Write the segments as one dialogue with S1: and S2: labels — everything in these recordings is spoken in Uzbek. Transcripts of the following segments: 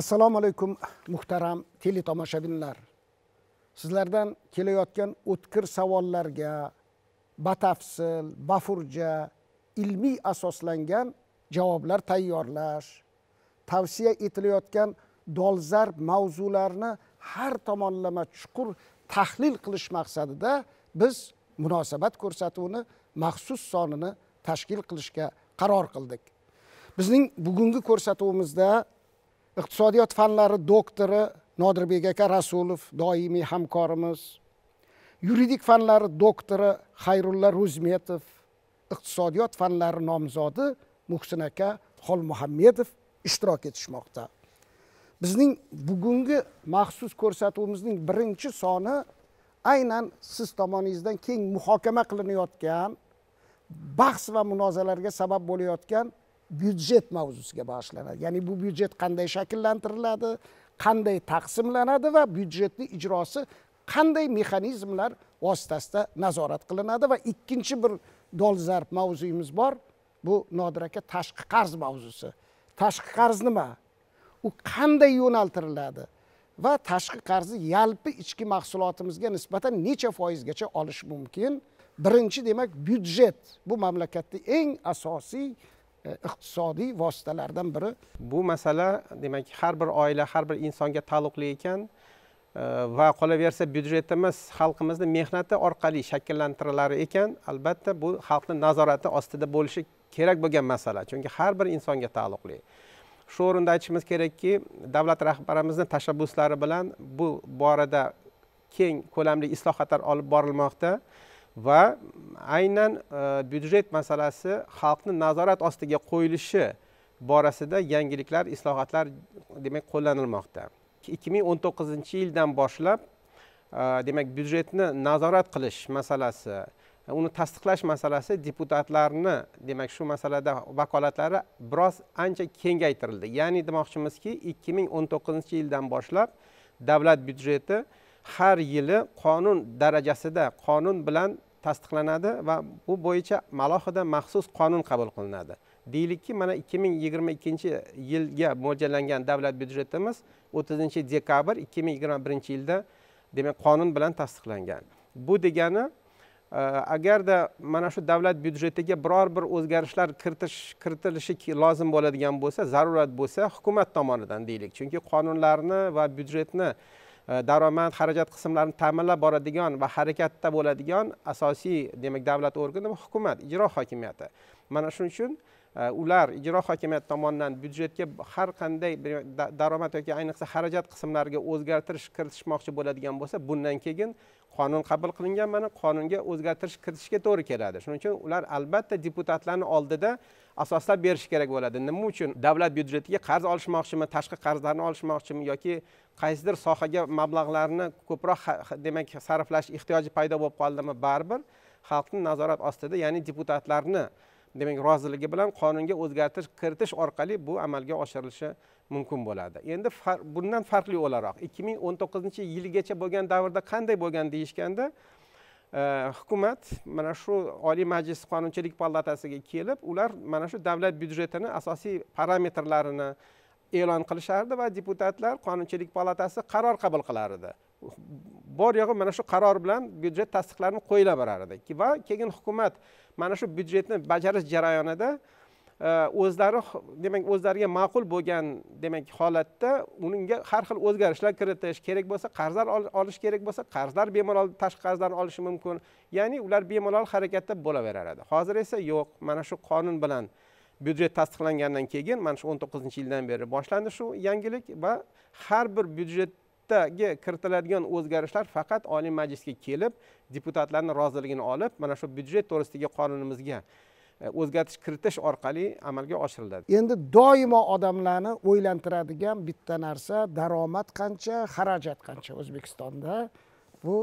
S1: assalomu alaykum muhtaram teletomoshabinlar sizlardan kelayotgan o'tkir savollarga batafsil bafurja ilmiy asoslangan javoblar tayyorlash tavsiya etilayotgan dolzarb mavzularni har tomonlama chuqur tahlil qilish maqsadida biz munosabat ko'rsatuvni maxsus sonini tashkil qilishga qaror qildik bizning bugungi ko'rsatuvimizda iqtisodiyot fanlari doktori nodirbek aka rasulov doimiy hamkorimiz yuridik fanlari doktori xayrulla ro'zmetov iqtisodiyot fanlari nomzodi muhsin aka xolmuhammedov ishtirok etishmoqda bizning bugungi maxsus ko'rsatuvimizning birinchi soni aynan siz tomoningizdan keng muhokama qilinayotgan bahs va munozalarga sabab bo'layotgan byudjet mavzusiga bag'ishlanadi ya'ni bu byudjet qanday shakllantiriladi qanday taqsimlanadi va byudjetni ijrosi qanday mexanizmlar vositasida nazorat qilinadi va ikkinchi bir dolzarb mavzuyimiz bor bu nodir aka tashqi qarz mavzusi tashqi qarz nima u qanday yo'naltiriladi va tashqi qarzni yalpi ichki mahsulotimizga nisbatan necha foizgacha olish mumkin birinchi demak byudjet bu mamlakatni eng asosiy E, iqtisodiy
S2: vositalardan biri bu masala demak har bir oila har bir insonga taalluqli ekan e, va qolaversa byudjetimiz xalqimizni mehnati orqali shakllantirilar ekan albatta bu xalqni nazorati ostida bo'lishi kerak bo'lgan masala chunki har bir insonga taalluqli shu o'rinda aytishimiz kerakki davlat rahbarimizni tashabbuslari bilan bu borada keng ko'lamli islohotlar olib borilmoqda va aynan e, byudjet masalasi xalqni nazorat ostiga qo'yilishi borasida yangiliklar islohotlar demak qo'llanilmoqda ikki ming o'n to'qqizinchi yildan boshlab e, demak byudjetni nazorat qilish masalasi uni tasdiqlash masalasi deputatlarni demak shu masalada vakolatlari biroz ancha kengaytirildi ya'ni demoqchimizki ikki ming o'n to'qqizinchi yildan boshlab davlat byudjeti har yili qonun darajasida qonun bilan tasdiqlanadi va bu bo'yicha alohida maxsus qonun qabul qilinadi deylikki mana ikki ming yigirma ikkinchi yilga mo'ljallangan davlat byudjetimiz o'ttizinchi dekabr ikki ming yigirma birinchi yilda demak qonun bilan tasdiqlangan bu degani e, agarda mana shu davlat byudjetiga biror bir o'zgarishlar kiritish kiritilishi lozim bo'ladigan bo'lsa zarurat bo'lsa hukumat tomonidan deylik chunki qonunlarni va byudjetni Э, daromad xarajat qismlarini ta'minlab boradigan va harakatda bo'ladigan asosiy demak davlat organi bu hukumat ijro hokimiyati mana shuning uchun Э, ular ijro hokimiyati tomonidan byudjetga har qanday daromad yoki ayniqsa xarajat qismlariga o'zgartirish kiritishmoqchi bo'ladigan bo'lsa bundan keyin qonun qabul qilingan mana qonunga o'zgartirish kiritishga to'g'ri keladi shuning uchun ular albatta deputatlarni oldida asoslab berish kerak bo'ladi nima uchun davlat byudjetiga qarz olishmoqchimi tashqi qarzlarni olishmoqchimi yoki qaysidir sohaga mablag'larni ko'proq demak sarflash ehtiyoji paydo bo'lib qoldimi baribir xalqni nazorat ostida ya'ni deputatlarni demak roziligi bilan qonunga o'zgartirish kiritish orqali bu amalga oshirilishi mumkin bo'ladi endi far, bundan farqli o'laroq ikki ming o'n to'qqizinchi yilgacha bo'lgan davrda qanday bo'lgan deyishganda e, hukumat mana shu oliy majlis qonunchilik palatasiga kelib ular mana shu davlat byudjetini asosiy parametrlarini e'lon qilishardi va deputatlar qonunchilik palatasi qaror qabul qilar edi bor yo'g'i mana shu qaror bilan byudjet tasdiqlarini qo'yilaverar edi va keyin hukumat mana shu byudjetni bajarish jarayonida e, o'zlari demak o'zlariga ma'qul bo'lgan demak holatda unga har xil o'zgarishlar kiritish kerak bo'lsa qarzlar olish kerak bo'lsa qarzlar bemalol tashqi qarzlarni olishi mumkin ya'ni ular bemalol harakatda bo'laveradi hozir esa yo'q mana shu qonun bilan byudjet tasdiqlangandan keyin mana shu o'n to'qqizinchi yildan beri boshlandi shu yangilik va har bir byudjet bittaga kiritiladigan o'zgarishlar faqat oliy majlisga kelib deputatlarni roziligini olib mana shu byudjet to'g'risidagi qonunimizga e, o'zgartish kiritish orqali amalga oshiriladi
S1: endi doimo odamlarni o'ylantiradigan bitta narsa daromad qancha xarajat qancha o'zbekistonda bu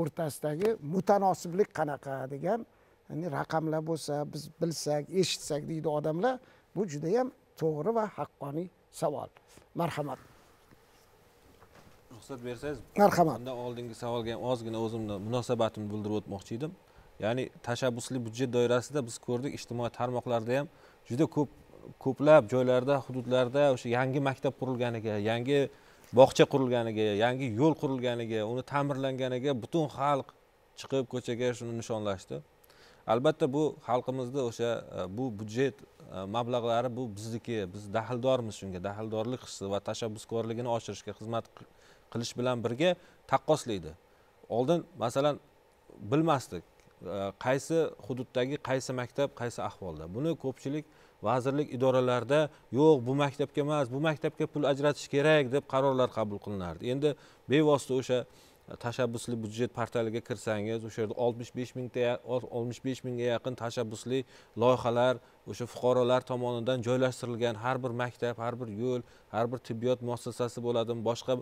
S1: o'rtasidagi mutanosiblik qanaqa degan ya'ni raqamlar bo'lsa biz bilsak eshitsak deydi odamlar bu judayam to'g'ri va haqqoniy savol marhamat
S3: ruxsat bersangiz marhamat undan oldingi savolga ham ozgina o'zimni munosabatimni bildirib o'tmoqchi edim ya'ni tashabbusli byudjet doirasida biz ko'rdik ijtimoiy tarmoqlarda ham juda ko'p ko'plab joylarda hududlarda o'sha yangi maktab qurilganiga yangi bog'cha qurilganiga yangi yo'l qurilganiga uni ta'mirlanganiga butun xalq chiqib ko'chaga shuni nishonlashdi albatta bu xalqimizni o'sha e, bu byudjet e, mablag'lari bu bizniki biz daxldormiz shunga daxldorlik hissi va tashabbuskorligini oshirishga xizmat qilish bilan birga taqqoslaydi oldin masalan bilmasdik e, qaysi hududdagi qaysi maktab qaysi ahvolda buni ko'pchilik vazirlik idoralarida yo'q bu maktabga emas bu maktabga pul ajratish kerak deb qarorlar qabul qilinardi endi bevosita o'sha tashabbusli budjet portaliga kirsangiz o'sha yerda oltmish besh mingta oltmish besh mingga yaqin tashabbusli loyihalar o'sha fuqarolar tomonidan joylashtirilgan har bir maktab har bir yo'l har bir tibbiyot muassasasi bo'ladimi boshqa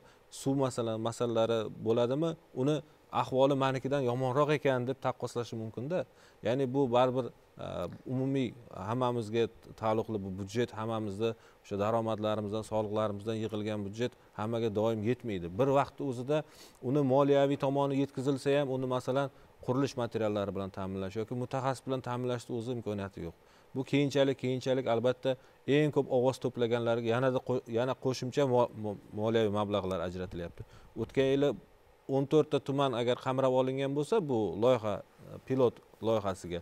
S3: suv masalan masalalari bo'ladimi uni ahvoli manikidan yomonroq ekan deb taqqoslashi mumkinda ya'ni bu baribir Э, umumiy hammamizga taalluqli bu budjet hammamizni o'sha daromadlarimizdan soliqlarimizdan yig'ilgan budjet hammaga doim yetmaydi bir vaqtni o'zida uni moliyaviy tomoni yetkazilsa ham uni masalan qurilish materiallari bilan ta'minlash yoki mutaxassis bilan ta'minlashni o'zi imkoniyati yo'q bu keyinchalik keyinchalik albatta eng ko'p ovoz to'plaganlarga yanada yana qo'shimcha moliyaviy mablag'lar ajratilyapti o'tgan yili o'n to'rtta tuman agar qamrab olingan bo'lsa bu loyiha pilot loyihasiga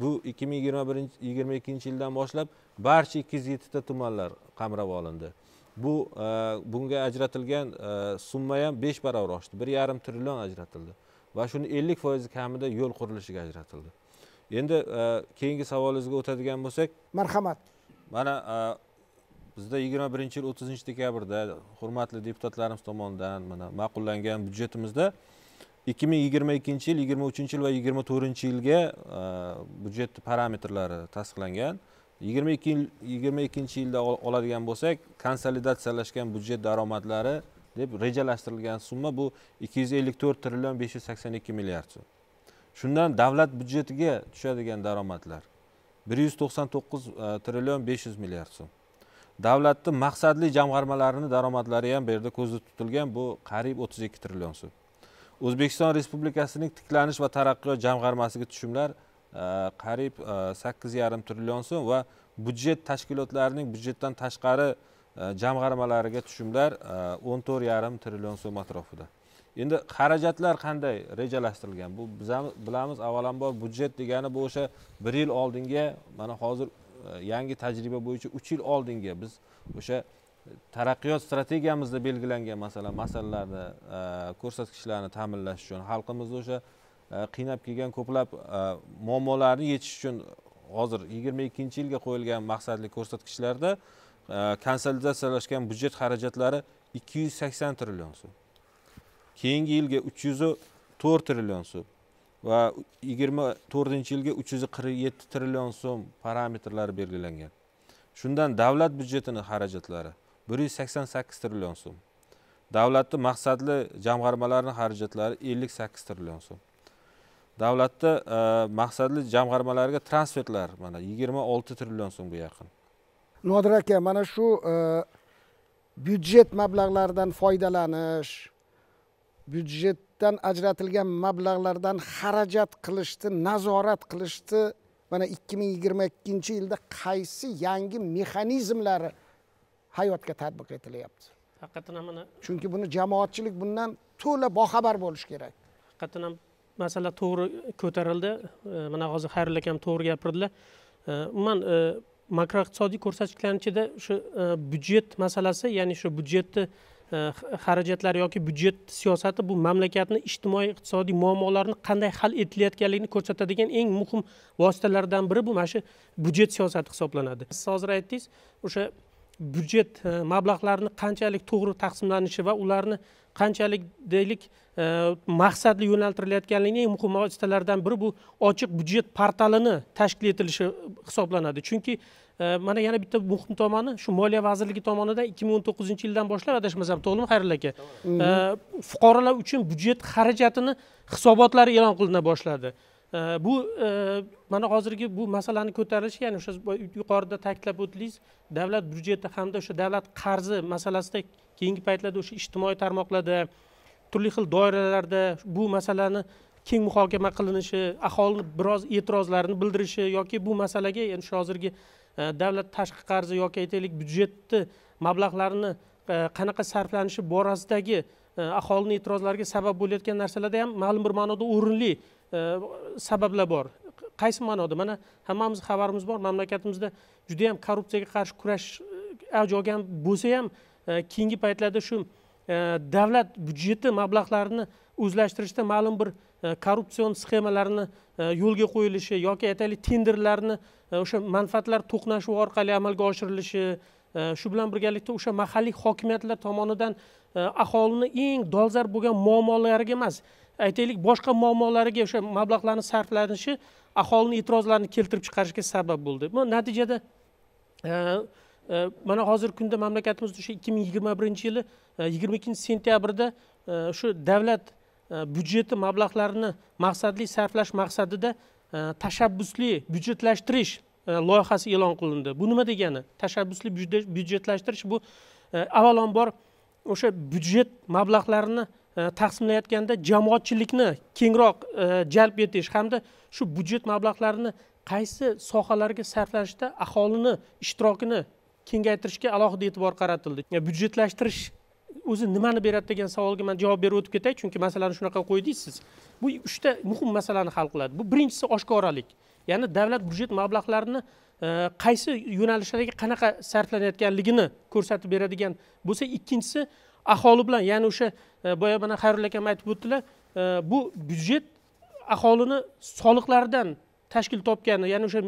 S3: bu ikki ming yigirma birinchi yigirma ikkinchi yildan boshlab barcha ikki yuz yettita tumanlar qamrab olindi bu e, bunga ajratilgan e, summa ham besh baravar oshdi bir yarim trillion ajratildi va shuni ellik foizi kamida yo'l qurilishiga ajratildi endi e, keyingi savolingizga o'tadigan bo'lsak marhamat mana bizda yigirma birinchi yil o'ttizinchi dekabrda hurmatli deputatlarimiz tomonidan mana ma'qullangan byudjetimizda ikki ming yigirma ikkinchi yil yigirma uchinchi yil va yigirma to'rtinchi yilga e, byudjet parametrlari tasdiqlangan yigirma ikki yigirma ikkinchi yilda oladigan bo'lsak konsolidatsiyalashgan byudjet daromadlari deb rejalashtirilgan summa bu ikki yuz ellik to'rt trillion besh yuz sakson ikki milliard so'm shundan davlat byudjetiga tushadigan daromadlar bir yuz to'qson to'qqiz e, trillion besh yuz milliard so'm davlatni maqsadli jamg'armalarini daromadlari ham bu yerda ko'zda tutilgan bu qariyb o'ttiz ikki trillion so'm o'zbekiston respublikasining tiklanish va taraqqiyot jamg'armasiga tushumlar e, qariyb e, sakkiz yarim trillion so'm va budjet tashkilotlarining budjetdan tashqari e, jamg'armalariga tushumlar o'n to'rt yarim trillion so'm atrofida endi xarajatlar qanday rejalashtirilgan bu bilamiz avvalambor budjet degani bu o'sha bir yil oldinga mana hozir yangi tajriba bo'yicha uch yil oldinga biz o'sha taraqqiyot strategiyamizda belgilangan masalan masalalarni e, ko'rsatkichlarni ta'minlash uchun xalqimizni o'sha e, qiynab kelgan ko'plab e, muammolarni yechish uchun hozir yigirma ikkinchi yilga qo'yilgan maqsadli ko'rsatkichlarda konsolidatsiyalashgan byudjet xarajatlari ikki yuz sakson trillion so'm keyingi yilga uch yuz to'rt trillion so'm va yigirma to'rtinchi yilga uch yuz qirq yetti trillion so'm parametrlari belgilangan shundan davlat byudjetini xarajatlari bir yuz sakson sakkiz trillion so'm davlatni maqsadli jamg'armalarni xarajatlari ellik sakkiz trillion so'm davlatni e, maqsadli jamg'armalarga transferlar mana yigirma olti trillion so'mga yaqin
S1: nodir aka mana shu e, byudjet mablag'laridan foydalanish byudjetdan ajratilgan mablag'lardan xarajat qilishni nazorat qilishni mana ikki ming yigirma ikkinchi yilda qaysi yangi mexanizmlari hayotga tatbiq etilyapti
S4: haqiqatdan ham mana
S1: chunki buni jamoatchilik bundan to'la boxabar bo'lishi kerak haqiqatdan ham masala to'g'ri ko'tarildi e,
S4: mana hozir xayrilla akam to'g'ri gapirdilar e, umuman e, makroiqtisodiy ko'rsatkichlarni ichida o'sha byudjet masalasi ya'ni shu byudjetni xarajatlar yoki byudjet siyosati bu mamlakatni ijtimoiy iqtisodiy muammolarini qanday hal etilayotganligini ko'rsatadigan eng muhim vositalardan biri bu mana shu byudjet siyosati hisoblanadi siz hozir aytdingiz o'sha byudjet e, mablag'larini qanchalik to'g'ri taqsimlanishi va ularni qanchalik deylik e, maqsadli yo'naltirilayotganligini eng muhim vositalaridan biri bu ochiq byudjet portalini tashkil etilishi hisoblanadi chunki e, mana yana bitta muhim tomoni shu moliya vazirligi tomonidan ikki ming o'n to'qqizinchi yildan boshlab adashmasam to'g'rimi xayrulla aka fuqarolar uchun byudjet xarajatini hisobotlari e'lon qilina boshladi bu e, mana hozirgi bu masalani ko'tarilishi ya'ni o'sha yuqorida ta'kidlab o'tdingiz davlat byudjeti hamda o'sha davlat qarzi masalasida keyingi paytlarda o'sha ijtimoiy tarmoqlarda turli xil doiralarda bu masalani keng muhokama qilinishi aholini biroz e'tirozlarini bildirishi yoki bu masalaga endi shu hozirgi e, davlat tashqi qarzi yoki aytaylik byudjetni mablag'larini e, qanaqa sarflanishi borasidagi aholini e'tirozlariga sabab bo'layotgan narsalarda ham ma'lum bir ma'noda o'rinli sabablar bor qaysi ma'noda mana hammamiz xabarimiz bor mamlakatimizda juda yam korrupsiyaga qarshi kurash avj olgan bo'lsa ham keyingi paytlarda shu davlat byudjeti mablag'larini o'zlashtirishda ma'lum bir korrupsion sxemalarni yo'lga qo'yilishi yoki aytaylik tenderlarni o'sha manfaatlar to'qnashuvi orqali amalga oshirilishi shu bilan birgalikda o'sha mahalliy hokimiyatlar tomonidan aholini eng dolzarb bo'lgan muammolariga emas aytaylik boshqa muammolariga o'sha mablag'larni sarflanishi aholini e'tirozlarini keltirib chiqarishga sabab bo'ldi bu natijada e, e, mana hozirgi kunda mamlakatimizda o'sha ikki ming yigirma birinchi yili e, yigirma ikkinchi sentyabrda shu davlat byudjeti mablag'larini maqsadli sarflash maqsadida tashabbusli byudjetlashtirish loyihasi e'lon qilindi bu nima degani tashabbusli byudjetlashtirish bu avvalambor o'sha byudjet mablag'larini E, taqsimlayotganda jamoatchilikni kengroq e, jalb etish hamda shu byudjet mablag'larini qaysi sohalarga sarflanishda aholini ishtirokini kengaytirishga alohida e'tibor qaratildi byudjetlashtirish o'zi nimani beradi degan savolga man javob berib o'tib ketay chunki masalani shunaqa qo'ydingiz siz bu uchta muhim masalani hal qiladi bu birinchisi oshkoralik ya'ni davlat byudjet mablag'larini e, qaysi yo'nalishlarga qanaqa sarflanayotganligini ko'rsatib beradigan bo'lsa ikkinchisi aholi bilan ya'ni o'sha e, boya mana xayrulla akam aytib o'tdilar e, bu byudjet aholini soliqlaridan tashkil topgani ya'ni o'sha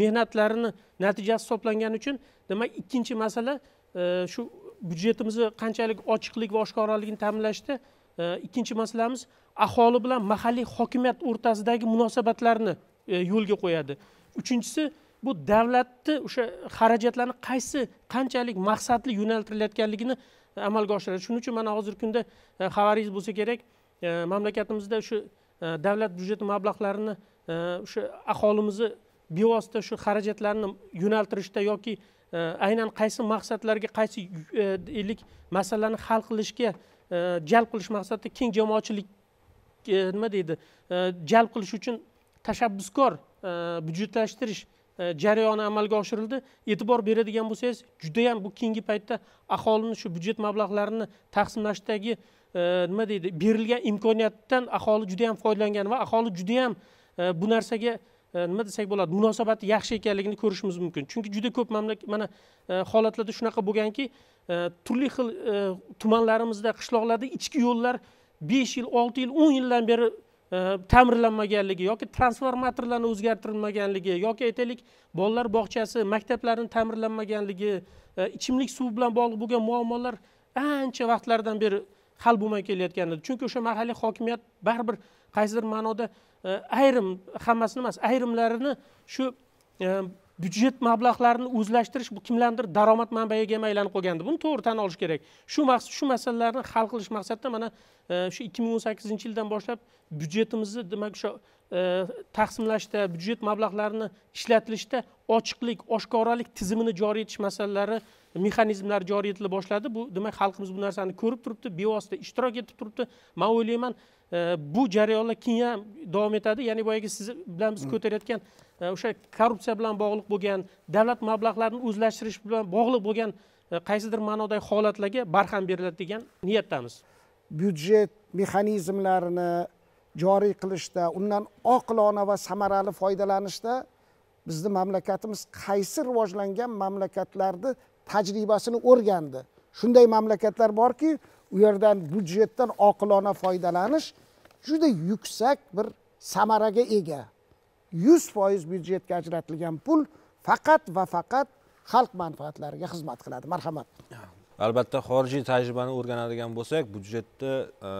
S4: mehnatlarini natijasi hisoblangani uchun demak ikkinchi masala e, shu byudjetimizni qanchalik ochiqlik va oshkoraligini ta'minlashda ikkinchi masalamiz aholi bilan mahalliy hokimiyat o'rtasidagi munosabatlarni yo'lga qo'yadi uchinchisi bu davlatni o'sha xarajatlarni qaysi qanchalik maqsadli yo'naltirilayotganligini amalga oshiradi shuning uchun mana hozirgi kunda e, xabaringiz bo'lsa kerak e, mamlakatimizda shu e, davlat byudjeti mablag'larini o'sha aholimizni bevosita shu xarajatlarni yo'naltirishda yoki aynan qaysi maqsadlarga qaysi deylik masalalarni hal qilishga jalb qilish maqsadida keng jamoatchilik nima deydi jalb qilish uchun tashabbuskor byudjetlashtirish E, jarayoni amalga oshirildi e'tibor beradigan bo'lsangiz judayam bu keyingi paytda aholini shu byudjet mablag'larini taqsimlashdagi e, nima deydi berilgan imkoniyatdan aholi judayam foydalangan va aholi judayam e, bu narsaga nima desak bo'ladi munosabati yaxshi ekanligini ko'rishimiz mumkin chunki juda ko'p mamlakat mana holatlarda shunaqa bo'lganki turli xil tumanlarimizda qishloqlarda ichki yo'llar besh yil olti yil o'n yildan beri ta'mirlanmaganligi yoki transformatorlarni o'zgartirilmaganligi yoki aytaylik bolalar bog'chasi maktablarni ta'mirlanmaganligi e, ichimlik suvi bilan bog'liq bo'lgan muammolar ancha vaqtlardan beri hal bo'lmay kelayotgan edi chunki o'sha mahalliy hokimiyat baribir qaysidir ma'noda e, ayrim hammasini emas ayrimlarini shu e, byudjet mablag'larini o'zlashtirish bu kimlarnidir daromad manbayiga ham aylanib qolgandi buni to'g'ri tan olish kerak shu shu masalalarni hal qilish maqsadida mana e, shu ikki ming o'n sakkizinchi yildan boshlab byudjetimizni demak o'sha e, taqsimlashda byudjet mablag'larini ishlatilishda ochiqlik oshkoralik tizimini joriy etish masalalari mexanizmlari joriy etila boshladi bu demak xalqimiz bu narsani ko'rib turibdi bevosita ishtirok etib turibdi man o'ylayman bu jarayonlar keyin ham davom etadi ya'ni boyagi siz bilan biz hmm. ko'tarayotgan e, o'sha korrupsiya bilan bog'liq bo'lgan davlat mablag'larini o'zlashtirish bilan bog'liq bo'lgan e, qaysidir ma'nodagi holatlarga barham beriladi degan niyatdamiz
S1: byudjet mexanizmlarini joriy qilishda undan oqilona va samarali foydalanishda bizni mamlakatimiz qaysi rivojlangan mamlakatlarni tajribasini o'rgandi shunday mamlakatlar borki u yerdan byudjetdan oqilona foydalanish juda yuksak bir samaraga ega yuz foiz byudjetga ajratilgan pul faqat va faqat xalq manfaatlariga xizmat qiladi marhamat
S3: albatta xorijiy tajribani o'rganadigan bo'lsak byudjetda e,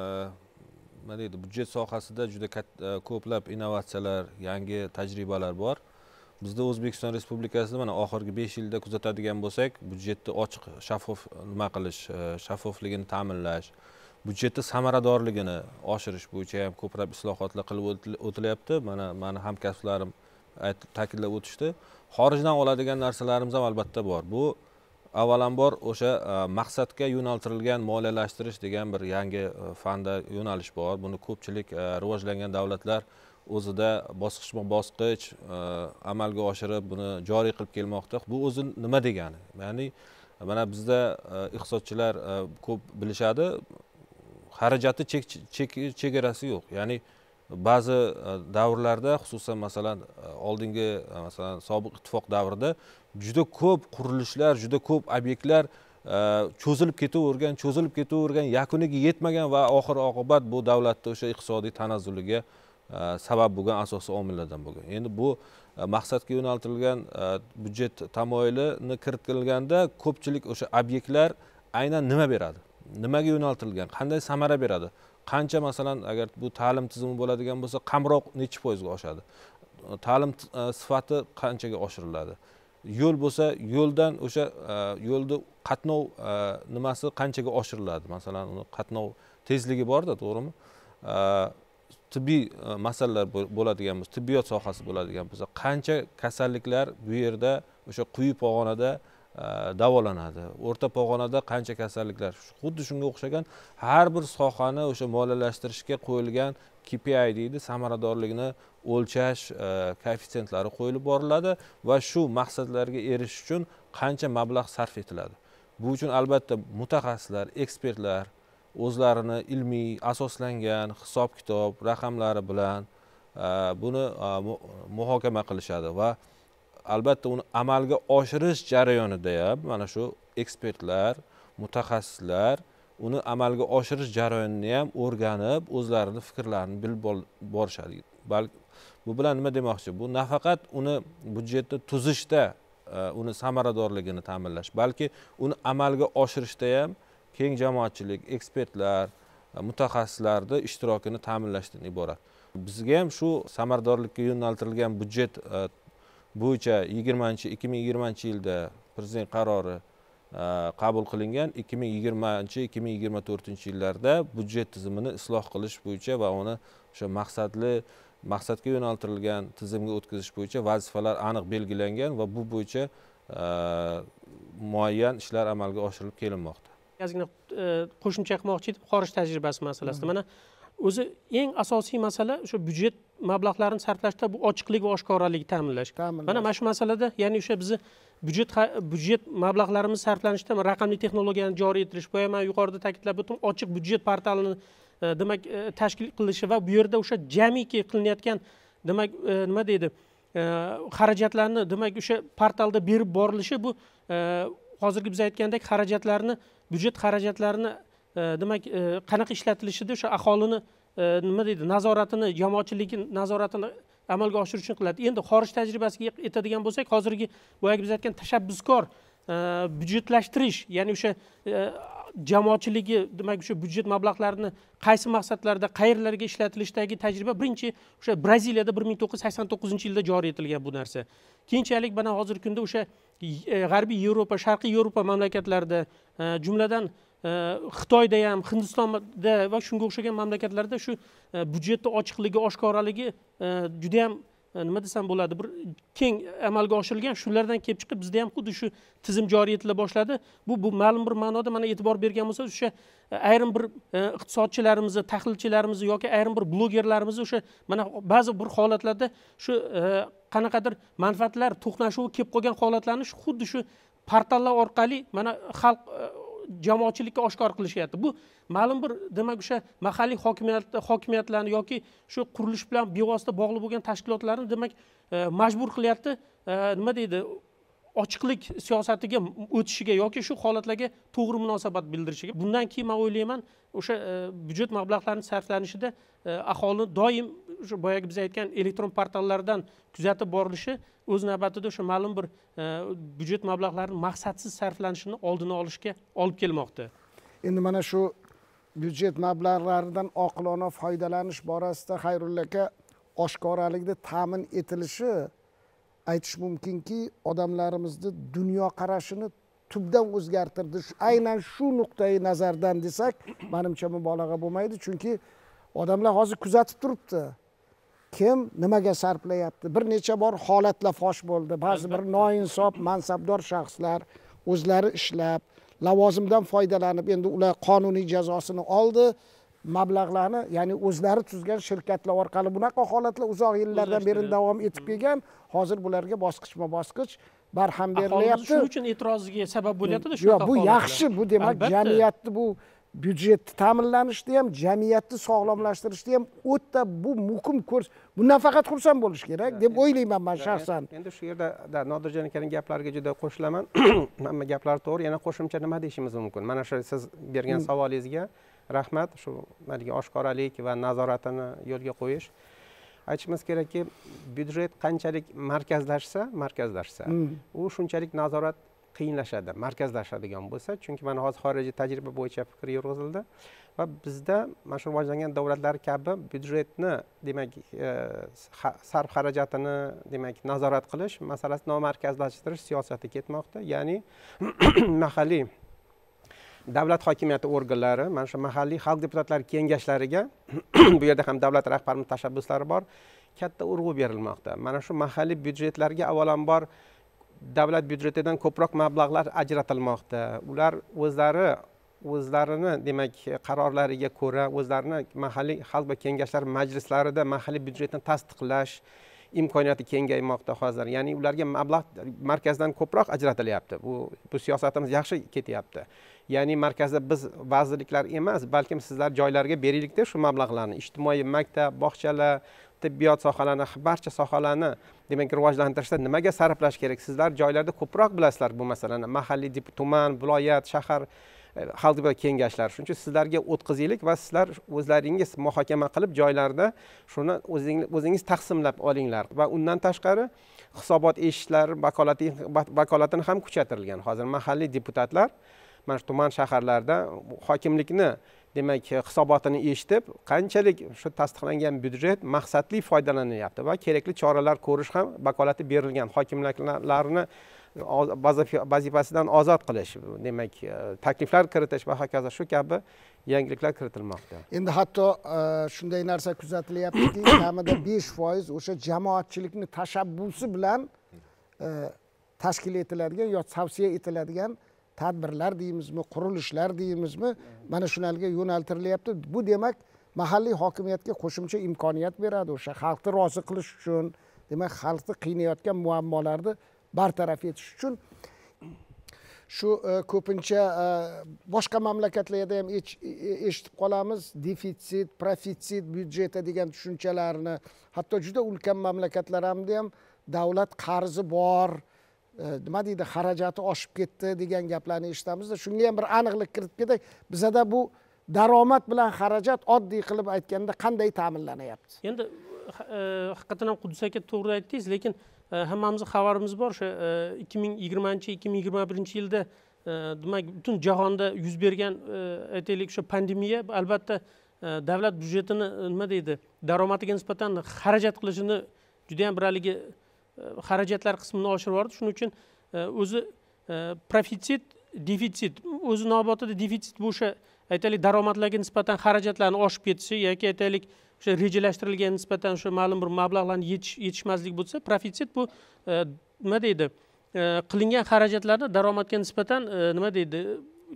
S3: nima deydi byudjet sohasida juda e, ko'plab innovatsiyalar yangi tajribalar bor bizda o'zbekiston respublikasida mana oxirgi besh yilda kuzatadigan bo'lsak byudjetni ochiq shaffof nima qilish e, shaffofligini ta'minlash byudjetni samaradorligini oshirish bo'yicha ham ko'plab islohotlar qilib o'tilyapti mana mani hamkasblarim ta'kidlab o'tishdi xorijdan oladigan narsalarimiz ham albatta bor bu avvalambor o'sha e, maqsadga yo'naltirilgan moliyalashtirish degan bir yangi e, fanda yo'nalish bor buni ko'pchilik rivojlangan davlatlar o'zida bosqichma bosqich e, amalga oshirib buni joriy qilib kelmoqda bu o'zi nima degani ya'ni mana bizda e, iqtisodchilar e, ko'p bilishadi xarajati chegarasi yo'q ya'ni ba'zi davrlarda xususan masalan oldingi masalan sobiq ittifoq davrida juda ko'p qurilishlar juda ko'p obyektlar cho'zilib ketavergan cho'zilib ketavergan yakuniga yetmagan va oxir oqibat bu davlatni o'sha iqtisodiy tanazzuliga sabab bo'lgan asosiy omillardan bo'lgan endi bu maqsadga yo'naltirilgan byudjet tamoyilini kiritilganda ko'pchilik o'sha obyektlar aynan nima beradi nimaga yo'naltirilgan qanday samara beradi qancha masalan agar bu ta'lim tizimi bo'ladigan bo'lsa qamroq necha foizga oshadi ta'lim sifati qanchaga oshiriladi yo'l bo'lsa yo'ldan o'sha yo'lni qatnov nimasi qanchaga oshiriladi masalan uni qatnov tezligi borda to'g'rimi tibbiy e, masalalar bo'ladigan bo'lsa tibbiyot sohasi bo'ladigan bo'lsa qancha kasalliklar bu yerda o'sha quyi pog'onada e, davolanadi o'rta pog'onada qancha kasalliklar xuddi shunga o'xshagan har bir sohani o'sha moliyalashtirishga qo'yilgan kpi deydi samaradorlikni o'lchash e, koeffitsentlari qo'yilib boriladi va shu maqsadlarga erishish uchun qancha mablag' sarf etiladi bu uchun albatta mutaxassislar ekspertlar o'zlarini ilmiy asoslangan hisob kitob raqamlari bilan e, buni e, muhokama qilishadi va albatta uni amalga oshirish jarayonida ham mana shu ekspertlar mutaxassislar uni amalga oshirish jarayonini ham o'rganib o'zlarini fikrlarini bilib borishadi balki bu bilan nima demoqchi bu nafaqat uni byudjetni tuzishda e, uni samaradorligini ta'minlash balki uni amalga oshirishda ham keng jamoatchilik ekspertlar e, mutaxassislarni ishtirokini ta'minlashdan iborat bizga ham shu samaradorlikka yo'naltirilgan budjet e, bo'yicha yigirmanchi ikki ming yigirmanchi yilda prezident qarori e, qabul qilingan ikki ming yigirmanchi ikki ming yigirma to'rtinchi yillarda budjet tizimini isloh qilish bo'yicha va uni o'sha maqsadli maqsadga yo'naltirilgan tizimga o'tkazish bo'yicha vazifalar aniq belgilangan va bu bo'yicha muayyan ishlar amalga oshirilib kelinmoqda
S4: ozgina e, qo'shimcha qilmoqchi edim xorij tajribasi masalasida mana o'zi eng asosiy masala o'sha byudjet mablag'larini sarflashda bu ochiqlik va oshkoralikni ta'minlash mana mana shu masalada ya'ni o'sha bizni byudjet byudjet mablag'larimiz sarflanishda raqamli texnologiyani joriy etilish boya man yuqorida ta'kidlab o'tdim ochiq byudjet portalini e, demak e, tashkil qilishi va bu yerda o'sha jamiki qilinayotgan demak nima deydi xarajatlarni demak o'sha portalda berib borilishi bu hozirgi biz aytgandek xarajatlarni byudjet xarajatlarini demak qanaqa ishlatilishida o'sha aholini nima deydi nazoratini jamoatchilikni nazoratini amalga oshirish uchun qiladi endi xorij tajribasiga aytadigan bo'lsak hozirgi boyagi biz aytgan tashabbuskor э, byudjetlashtirish ya'ni o'sha э, jamoatchiligi demak o'sha byudjet mablag'larini qaysi maqsadlarda qayerlarga ishlatilishdagi tajriba birinchi o'sha braziliyada bir ming to'qqiz yuz sakson to'qqizinchi yilda joriy etilgan bu narsa keyinchalik mana hozirgi kunda o'sha E, g'arbiy yevropa sharqiy yevropa mamlakatlarida e, jumladan e, xitoyda ham hindistonda va shunga o'xshagan mamlakatlarda shu byudjetni ochiqligi oshkoraligi judayam E, nima desam bo'ladi bir keng amalga oshirilgan shulardan kelib chiqib bizda ham xuddi shu tizim joriy etila boshladi bu bu ma'lum bir ma'noda mana e'tibor bergan bo'lsangiz o'sha e, ayrim bir e, iqtisodchilarimizni tahlilchilarimizni yoki ayrim bir blogerlarimizni o'sha mana ba'zi bir holatlarda shu qanaqadir manfaatlar to'qnashuvi kelib qolgan holatlarni xuddi shu portallar orqali mana xalq jamoatchilikka oshkor qilishyapti bu ma'lum bir demak o'sha mahalliy hokimiyat hokimiyatlarni yoki shu qurilish bilan bevosita bog'liq bo'lgan tashkilotlarni demak e, majbur qilyapti e, nima deydi ochiqlik siyosatiga o'tishiga yoki shu holatlarga to'g'ri munosabat bildirishiga bundan keyin man o'ylayman o'sha e, byudjet mablag'larini sarflanishida e, aholini doim o'sha boyagi biz aytgan elektron portallardan kuzatib borilishi o'z navbatida o'sha ma'lum bir e, byudjet mablag'larini maqsadsiz sarflanishini oldini olishga olib kelmoqda
S1: endi mana shu byudjet mablag'laridan oqilona foydalanish borasida xayrulla aka oshkoralikni ta'min etilishi aytish mumkinki odamlarimizni dunyoqarashini tubdan o'zgartirdi aynan shu nuqtai nazardan desak manimcha mubolag'a bo'lmaydi chunki odamlar hozir kuzatib turibdi kim nimaga sarflayapti bir necha bor holatlar fosh bo'ldi ba'zi bir noinsof mansabdor shaxslar o'zlari ishlab lavozimdan foydalanib endi ular qonuniy jazosini oldi mablag'larni ya'ni o'zlari tuzgan shirkatlar orqali bunaqa holatlar uzoq yillardan beri davom etib kelgan hozir bularga bosqichma bosqich barham berilyapti shuning
S4: uchun e'tiroziga sabab bo'lyaptida shu yo'q bu yaxshi bu demak jamiyatni
S1: bu byudjetni ta'minlanishda ham jamiyatni sog'lomlashtirishda ham o'ta bu muhim ko'rs bundan faqat xursand bo'lish kerak deb o'ylayman man shaxsan
S2: endi shu yerda nodirjon akaning gaplariga juda qo'shilaman hamma gaplari to'g'ri yana qo'shimcha nima deyishimiz mumkin mana shu siz bergan hmm. savolingizga rahmat shu haligi oshkoralik va nazoratini yo'lga qo'yish aytishimiz kerakki byudjet qanchalik markazlashsa markazlashsa hmm. u shunchalik nazorat qiyinlashadi markazlashadigan bo'lsa chunki mana hozir xorijiy tajriba bo'yicha fikr yurg'izildi va bizda mana shu rivojlangan davlatlar kabi byudjetni demak e, sarf xarajatini demak nazorat qilish masalasi nomarkazlashtirish siyosati ketmoqda ya'ni mahalliy davlat hokimiyati organlari mana shu mahalliy xalq deputatlari kengashlariga bu yerda ham davlat rahbarini tashabbuslari bor katta urg'u berilmoqda mana shu mahalliy byudjetlarga avvalambor davlat byudjetidan ko'proq mablag'lar ajratilmoqda ular o'zlari o'zlarini demak qarorlariga ko'ra o'zlarini mahalliy xalq va kengashlar majlislarida mahalliy byudjetni tasdiqlash imkoniyati kengaymoqda hozir ya'ni ularga mablag' markazdan ko'proq ajratilyapti bu bu siyosatimiz yaxshi ketyapti ya'ni markazda biz vazirliklar emas balkim sizlar joylarga beraylikda shu mablag'larni ijtimoiy maktab bog'chalar tibbiyot sohalarini barcha sohalarni demak rivojlantirishda nimaga sarflash kerak sizlar joylarda ko'proq bilasizlar bu masalani mahalliy tuman viloyat shahar e, xalq deputat kengashlari shuning uchun sizlarga o'tkazaylik va sizlar o'zlaringiz muhokama qilib joylarda shuni o'zingiz taqsimlab olinglar va undan tashqari hisobot eshitishlari vakolati vakolatini ham kuchaytirilgan hozir mahalliy deputatlar mana shu tuman shaharlarda hokimlikni demak hisobotini eshitib qanchalik shu tasdiqlangan byudjet maqsadli foydalanilyapti va kerakli choralar ko'rish ham vakolati berilgan hokimliklarni vazifasidan ozod qilish demak e, takliflar kiritish va hokazo shu kabi yangiliklar kiritilmoqda
S1: endi hatto e, shunday narsa kuzatilyaptiki kamida besh foiz o'sha jamoatchilikni tashabbusi bilan e, tashkil etiladigan yo tavsiya etiladigan tadbirlar deymizmi qurilishlar deymizmi mana shularga yo'naltirilyapti bu demak mahalliy hokimiyatga qo'shimcha imkoniyat beradi o'sha xalqni rozi qilish uchun demak xalqni qiynayotgan muammolarni bartaraf etish uchun shu ko'pincha boshqa mamlakatlarda ham eshitib qolamiz defitsit profitsit byudjeti degan tushunchalarni hatto juda ulkan hamda ham davlat qarzi bor Э, nima deydi xarajati oshib ketdi degan gaplarni eshitamizda shunga ham bir aniqlik kiritib ketay bizada bu daromad bilan xarajat oddiy qilib aytganda qanday ta'minlanyapti
S4: endi e, haqiqatdan ham quddus aka to'g'ri aytdingiz lekin e, hammamizni xabarimiz bor o'sha e, ikki ming yigirmanchi ikki ming yigirma birinchi yilda demak butun jahonda yuz bergan aytaylik o'sha pandemiya albatta davlat byudjetini nima deydi daromadiga nisbatan xarajat qilishini judayam bir haligi Э, xarajatlar qismini oshirib yubordi shuning uchun e, o'zi e, profitsit defitsit o'zi navbatida defitsit bu o'sha aytaylik daromadlarga nisbatan xarajatlarni oshib ketishi yoki aytaylik o'sha rejalashtirilgan nisbatan o'sha ma'lum bir mablag'larni yetishmaslik bo'lsa profitsit bu e, nima deydi qilingan xarajatlarni daromadga nisbatan nima deydi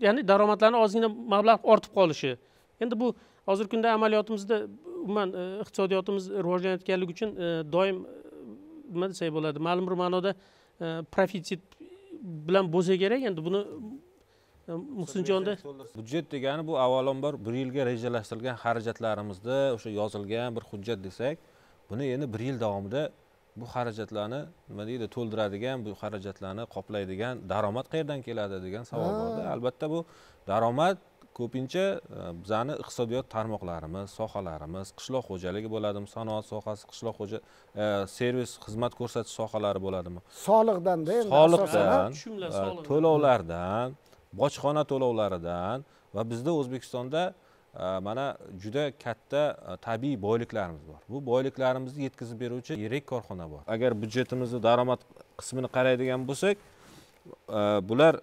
S4: ya'ni daromadlarni ozgina mablag' ortib qolishi endi bu hozirgi kunda amaliyotimizda umuman iqtisodiyotimiz rivojlanayotganligi uchun doim nima desak bo'ladi ma'lum bir ma'noda e, profitsit bilan bo'lsa kerak endi buni e, muhsinjonda
S3: byudjet degani bu avvalambor bir yilga rejalashtirilgan xarajatlarimizda o'sha yozilgan bir hujjat desak buni endi bir yil davomida bu xarajatlarni nima deydi to'ldiradigan bu xarajatlarni qoplaydigan daromad qayerdan keladi degan savol borda albatta bu daromad ko'pincha e, bizani iqtisodiyot tarmoqlarimiz sohalarimiz qishloq xo'jaligi bo'ladimi sanoat sohasi qishloq xo'ja e, servis xizmat ko'rsatish sohalari bo'ladimi soliqdanda da, soliqdan e, to'lovlardan bojxona to'lovlaridan va bizda o'zbekistonda mana juda katta tabiiy boyliklarimiz bor bu boyliklarimizni yetkazib beruvchi yirik korxona bor agar byudjetimizni daromad qismini qaraydigan bo'lsak bular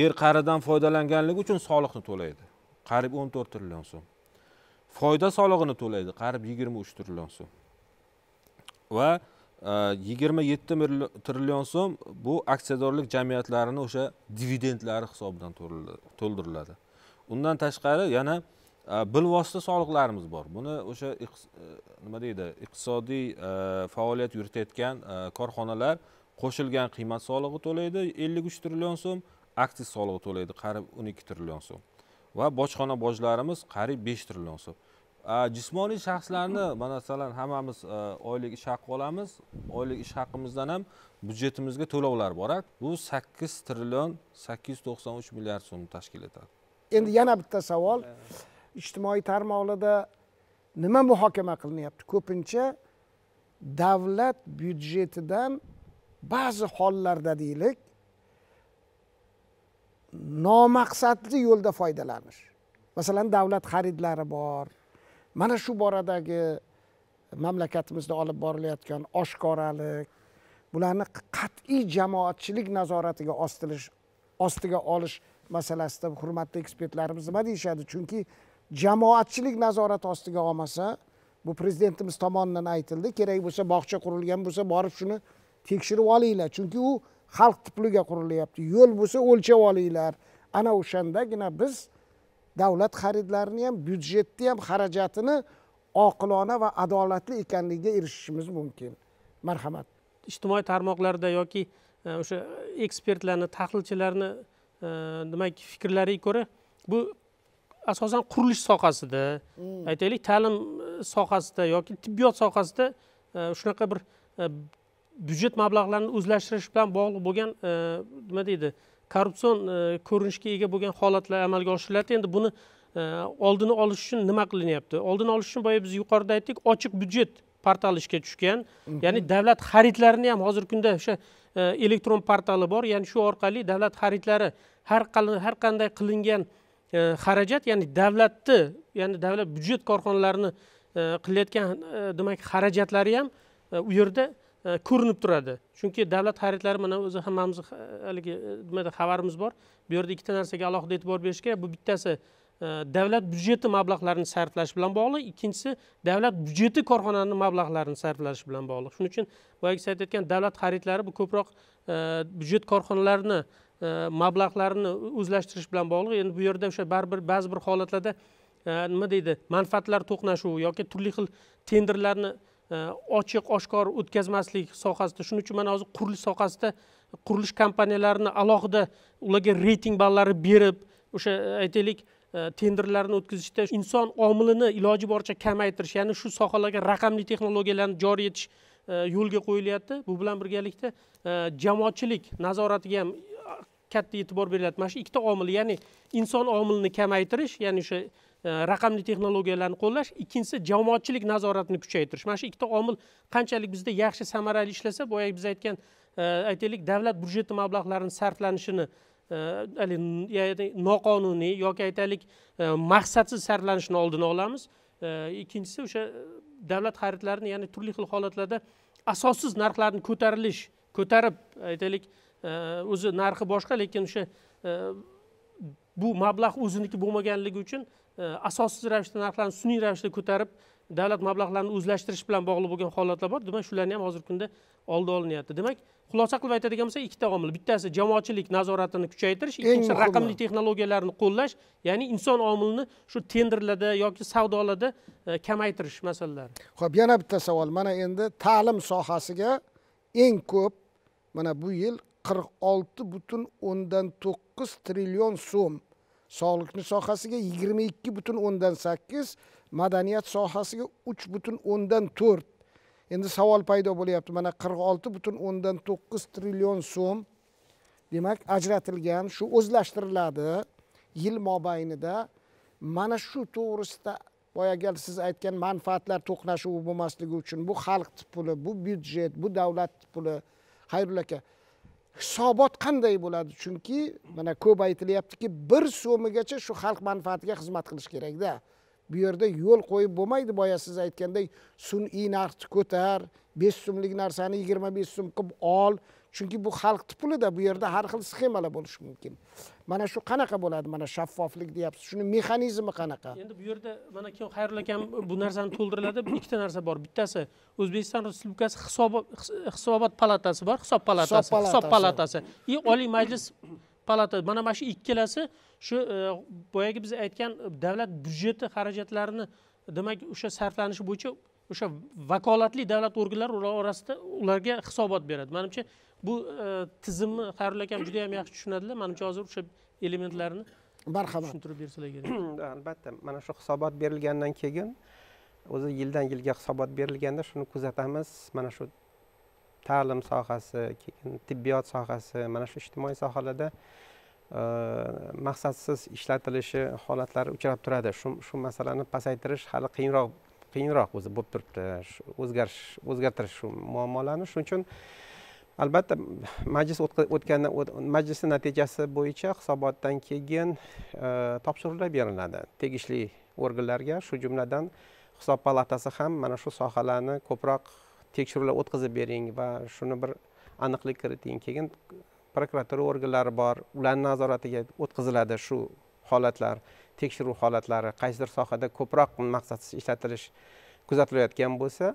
S3: yer qa'ridan foydalanganligi uchun soliqni to'laydi qariyb o'n to'rt trillion so'm foyda solig'ini to'laydi qariyb yigirma uch trillion so'm va e, yigirma yetti trillion so'm bu aksiyadorlik jamiyatlarini o'sha dividendlari hisobidan to'ldiriladi undan tashqari yana e, bilvosita soliqlarimiz bor buni o'sha e, nima deydi iqtisodiy faoliyat yuritayotgan korxonalar qo'shilgan qiymat solig'i to'laydi ellik uch trillion so'm aktiz solig'i to'laydi qariyb o'n ikki trillion so'm va bojxona bojlarimiz qariyb besh trillion so'm jismoniy shaxslarni mm-hmm. masalan hammamiz e, oylik ish haqi olamiz oylik ish haqimizdan ham byudjetimizga to'lovlar boradi bu sakkiz trillion sakkiz yuz to'qson uch milliard so'mni tashkil etadi
S1: endi yana bitta savol ijtimoiy tarmoqlarda nima muhokama qilinyapti ko'pincha davlat byudjetidan ba'zi hollarda deylik nomaqsadli yo'lda foydalanish masalan davlat xaridlari bor mana shu boradagi mamlakatimizda olib borilayotgan oshkoralik bularni qat'iy jamoatchilik nazoratiga ostilish ostiga olish masalasida hurmatli ekspertlarimiz nima deyishadi chunki jamoatchilik nazorati ostiga olmasa bu prezidentimiz tomonidan aytildi kerak bo'lsa bog'cha qurilgan bo'lsa borib shuni tekshirib olinglar chunki u xalq puliga qurilyapti yo'l bo'lsa o'lchab olinglar ana o'shandagina biz davlat xaridlarini ham byudjetni ham xarajatini oqilona va adolatli ekanligiga erishishimiz mumkin marhamat
S4: ijtimoiy tarmoqlarda yoki e, o'sha ekspertlarni tahlilchilarni e, demak fikrlariga ko'ra bu asosan qurilish sohasida hmm. aytaylik ta'lim sohasida yoki tibbiyot sohasida e, shunaqa bir byudjet mablag'larini o'zlashtirish bilan bog'liq bo'lgan e, nima deydi korrupsion e, ko'rinishga ega bo'lgan holatlar amalga oshirilyapti endi buni e, oldini olish uchun nima qilinyapti oldini olish uchun boya biz yuqorida aytdik ochiq byudjet portali ishga tushgan mhm. ya'ni davlat xaridlarini ham hozirgi kunda o'sha elektron portali bor ya'ni shu orqali davlat xaridlari har har qanday qilingan xarajat ya'ni davlatni ya'ni davlat byudjet korxonalarini qilayotgan demak xarajatlari ham u yerda E, ko'rinib turadi chunki davlat xaridlari mana o'zi hammamizni e, haligi e, nimada xabarimiz bor bu yerda ikkita narsaga alohida e'tibor berish kerak bu bittasi davlat byudjeti mablag'larini sarflash bilan bog'liq ikkinchisi davlat byudjeti korxonani mablag'larini sarflash bilan bog'liq shuning uchun boyagi siz aytayotgan davlat xaridlari bu ko'proq byudjet korxonalarini mablag'larini o'zlashtirish bilan bog'liq endi bu yerda o'sha baribir ba'zi bir holatlarda nima deydi manfaatlar to'qnashuvi yoki turli xil tenderlarni ochiq oshkor o'tkazmaslik sohasida shuning uchun mana hozir qurilish sohasida qurilish kompaniyalarini alohida ularga reyting ballari berib o'sha e, aytaylik e, tenderlarni o'tkazishda inson omilini iloji boricha kamaytirish ya'ni shu sohalarga raqamli texnologiyalarni joriy etish e, yo'lga qo'yilyapti bu bilan birgalikda jamoatchilik nazoratiga ham katta e'tibor beriladi mana shu ikkita omil ya'ni inson omilini kamaytirish ya'ni o'sha Э, raqamli texnologiyalarni qo'llash ikkinchisi jamoatchilik nazoratini kuchaytirish mana shu ikkita omil qanchalik bizda yaxshi samarali ishlasa boyagi biz aytgan e, aytaylik davlat byudjeti mablag'larini sarflanishini e, noqonuniy yoki aytaylik e, maqsadsiz sarflanishni oldini olamiz ikkinchisi o'sha davlat xaridlarini ya'ni turli xil holatlarda asossiz narxlarni ko'tarilish ko'tarib aytaylik o'zi narxi boshqa lekin o'sha bu mablag' o'ziniki bo'lmaganligi uchun asossiz ravishda narxlarni sun'iy ravishda ko'tarib davlat mablag'larini o'zlashtirish bilan bog'liq bo'lgan holatlar bor demak shularni ham hozirgi kunda oldi olinyapti demak xulosa qilib aytadigan bo'lsak ikkita omil bittasi jamoatchilik nazoratini kuchaytirish ikkinchisi raqamli texnologiyalarni qo'llash ya'ni inson omilini shu tenderlarda yoki savdolarda e, kamaytirish masalalari
S1: ho'p yana bitta savol mana endi ta'lim sohasiga eng ko'p mana bu yil qirq olti butun o'ndan to'qqiz trillion so'm sog'liqni sohasiga yigirma ikki butun o'ndan sakkiz madaniyat sohasiga uch butun o'ndan to'rt endi savol paydo bo'lyapti mana qirq olti butun o'ndan to'qqiz trillion so'm demak ajratilgan shu o'zlashtiriladi yil mobaynida mana shu to'g'risida gal siz aytgan manfaatlar to'qnashuvi bo'lmasligi uchun bu xalq puli bu byudjet bu davlat puli xayrullo aka hisobot qanday bo'ladi chunki mana ko'p aytilyaptiki bir so'migacha shu xalq manfaatiga xizmat qilish kerakda bu yerda yo'l qo'yib bo'lmaydi boya siz aytganday sun'iy narxni ko'tar besh so'mlik narsani yigirma besh so'm qilib ol chunki bu xalqni pulida bu yerda har xil sxemalar bo'lishi mumkin mana shu qanaqa bo'ladi mana shaffoflik deyapsiz shuni mexanizmi qanaqa endi
S4: bu yerda mana xayrulla akam bu narsani to'ldiriladi ikkita narsa bor bittasi o'zbekiston respublikasi hisobot palatasi bor hisob palatasi hisob palatasi и e, oliy majlis palata mana mana shu ikkalasi shu e, boyagi biz aytgan davlat byudjeti xarajatlarini demak o'sha sarflanishi bo'yicha o'sha vakolatli davlat organlari orasida ularga hisobot beradi manimcha bu e, tizimni xayrulla akam juda yam yaxshi tushunadilar manimcha hozir o'sha elementlarni
S2: marhamat tushuntirib bersalar kerak albatta mana shu hisobot berilgandan keyin o'zi yildan yilga hisobot berilganda shuni kuzatamiz mana shu ta'lim sohasi keyin tibbiyot sohasi mana shu ijtimoiy sohalarda e, maqsadsiz ishlatilishi holatlari uchrab turadi shu shu masalani pasaytirish hali qiyinroq qiyinroq o'zi bo'lib turibdi o'zgarish o'zgartirish shu muammolarni shuning uchun albatta majlis o'tgan majlisni natijasi bo'yicha hisobotdan keyin e, topshiriqlar beriladi tegishli organlarga shu jumladan hisob palatasi ham mana shu sohalarni ko'proq tekshiruvlar o'tkazib bering va shuni bir aniqlik kiriting keyin prokuratura organlari bor ularni nazoratiga o'tkaziladi shu holatlar tekshiruv holatlari qaysidir sohada ko'proq maqsadsiz ishlatilish kuzatilayotgan bo'lsa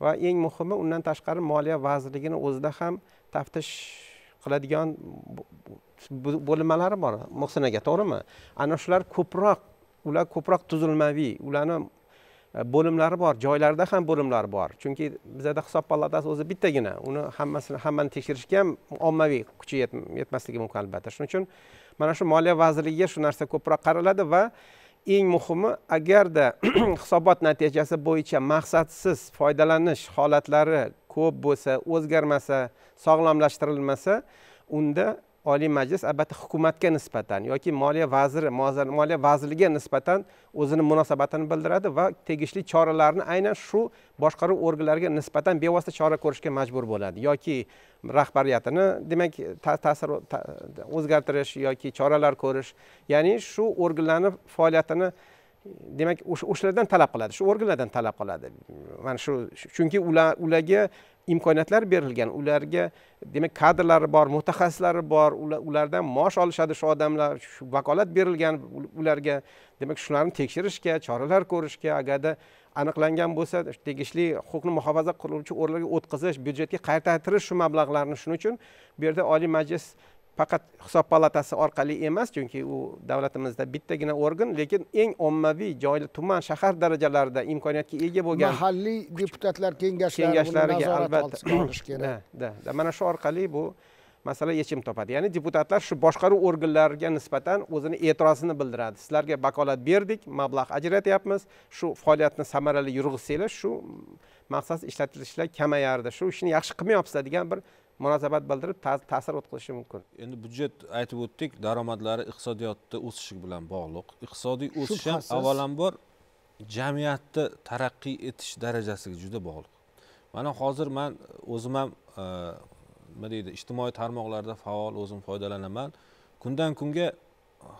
S2: va eng muhimi undan tashqari moliya vazirligini o'zida ham taftish qiladigan bo'linmalari bor muhsin aka to'g'rimi ana shular ko'proq ular ko'proq tuzilmaviy ularni e, bo'limlari bor joylarda ham bo'limlar bor chunki bizada hisob palatasi o'zi bittagina uni hammasini hammani tekshirishga ham ommaviy kuchi yetmasligi mumkin albatta shuning uchun mana shu moliya vazirligiga shu narsa ko'proq qaraladi va eng muhimi agarda hisobot natijasi bo'yicha maqsadsiz foydalanish holatlari ko'p bo'lsa o'zgarmasa sog'lomlashtirilmasa unda oliy majlis albatta hukumatga nisbatan yoki moliya vaziri moliya vazirligiga nisbatan o'zini munosabatini bildiradi va tegishli choralarni aynan shu boshqaruv organlariga nisbatan bevosita chora ko'rishga majbur bo'ladi yoki rahbariyatini demak ta'sir o'zgartirish yoki choralar ko'rish ya'ni shu organlarni faoliyatini demak o'shalardan talab qiladi shu organlardan talab qiladi mana shu chunki ular ularga imkoniyatlar berilgan ularga demak kadrlari bor mutaxassislari bor ulardan maosh olishadi shu odamlar shu vakolat berilgan ularga demak shularni tekshirishga choralar ko'rishga agarda aniqlangan bo'lsa tegishli huquqni muhofaza qiluvchi organlarga o'tkazish byudjetga qaytartirish shu mablag'larni shuning uchun bu yerda oliy majlis faqat hisob palatasi orqali emas chunki u davlatimizda bittagina organ lekin eng ommaviy joyli tuman shahar darajalarida imkoniyatga ega bo'lgan
S1: mahalliy deputatlar kengashlari kengashlariga albatta
S2: kerak mana shu orqali bu masala yechim topadi ya'ni deputatlar shu boshqaruv organlariga nisbatan o'zini e'tirozini bildiradi sizlarga vakolat berdik mablag' ajratyapmiz shu faoliyatni samarali yurg'izsanglar shu maqsadsiz ishlatilishlar kamayardi shu ishni yaxshi qilmayapsizlar degan bir
S3: munosabat bildirib ta'sir o'tkazishi mumkin endi budjet aytib o'tdik daromadlari iqtisodiyotni o'sishi bilan bog'liq iqtisodiy o'sish ham avvalambor jamiyatni taraqqiy etish darajasiga juda bog'liq mana hozir man o'zim ham e, nima deydi ijtimoiy tarmoqlarda faol o'zim foydalanaman kundan kunga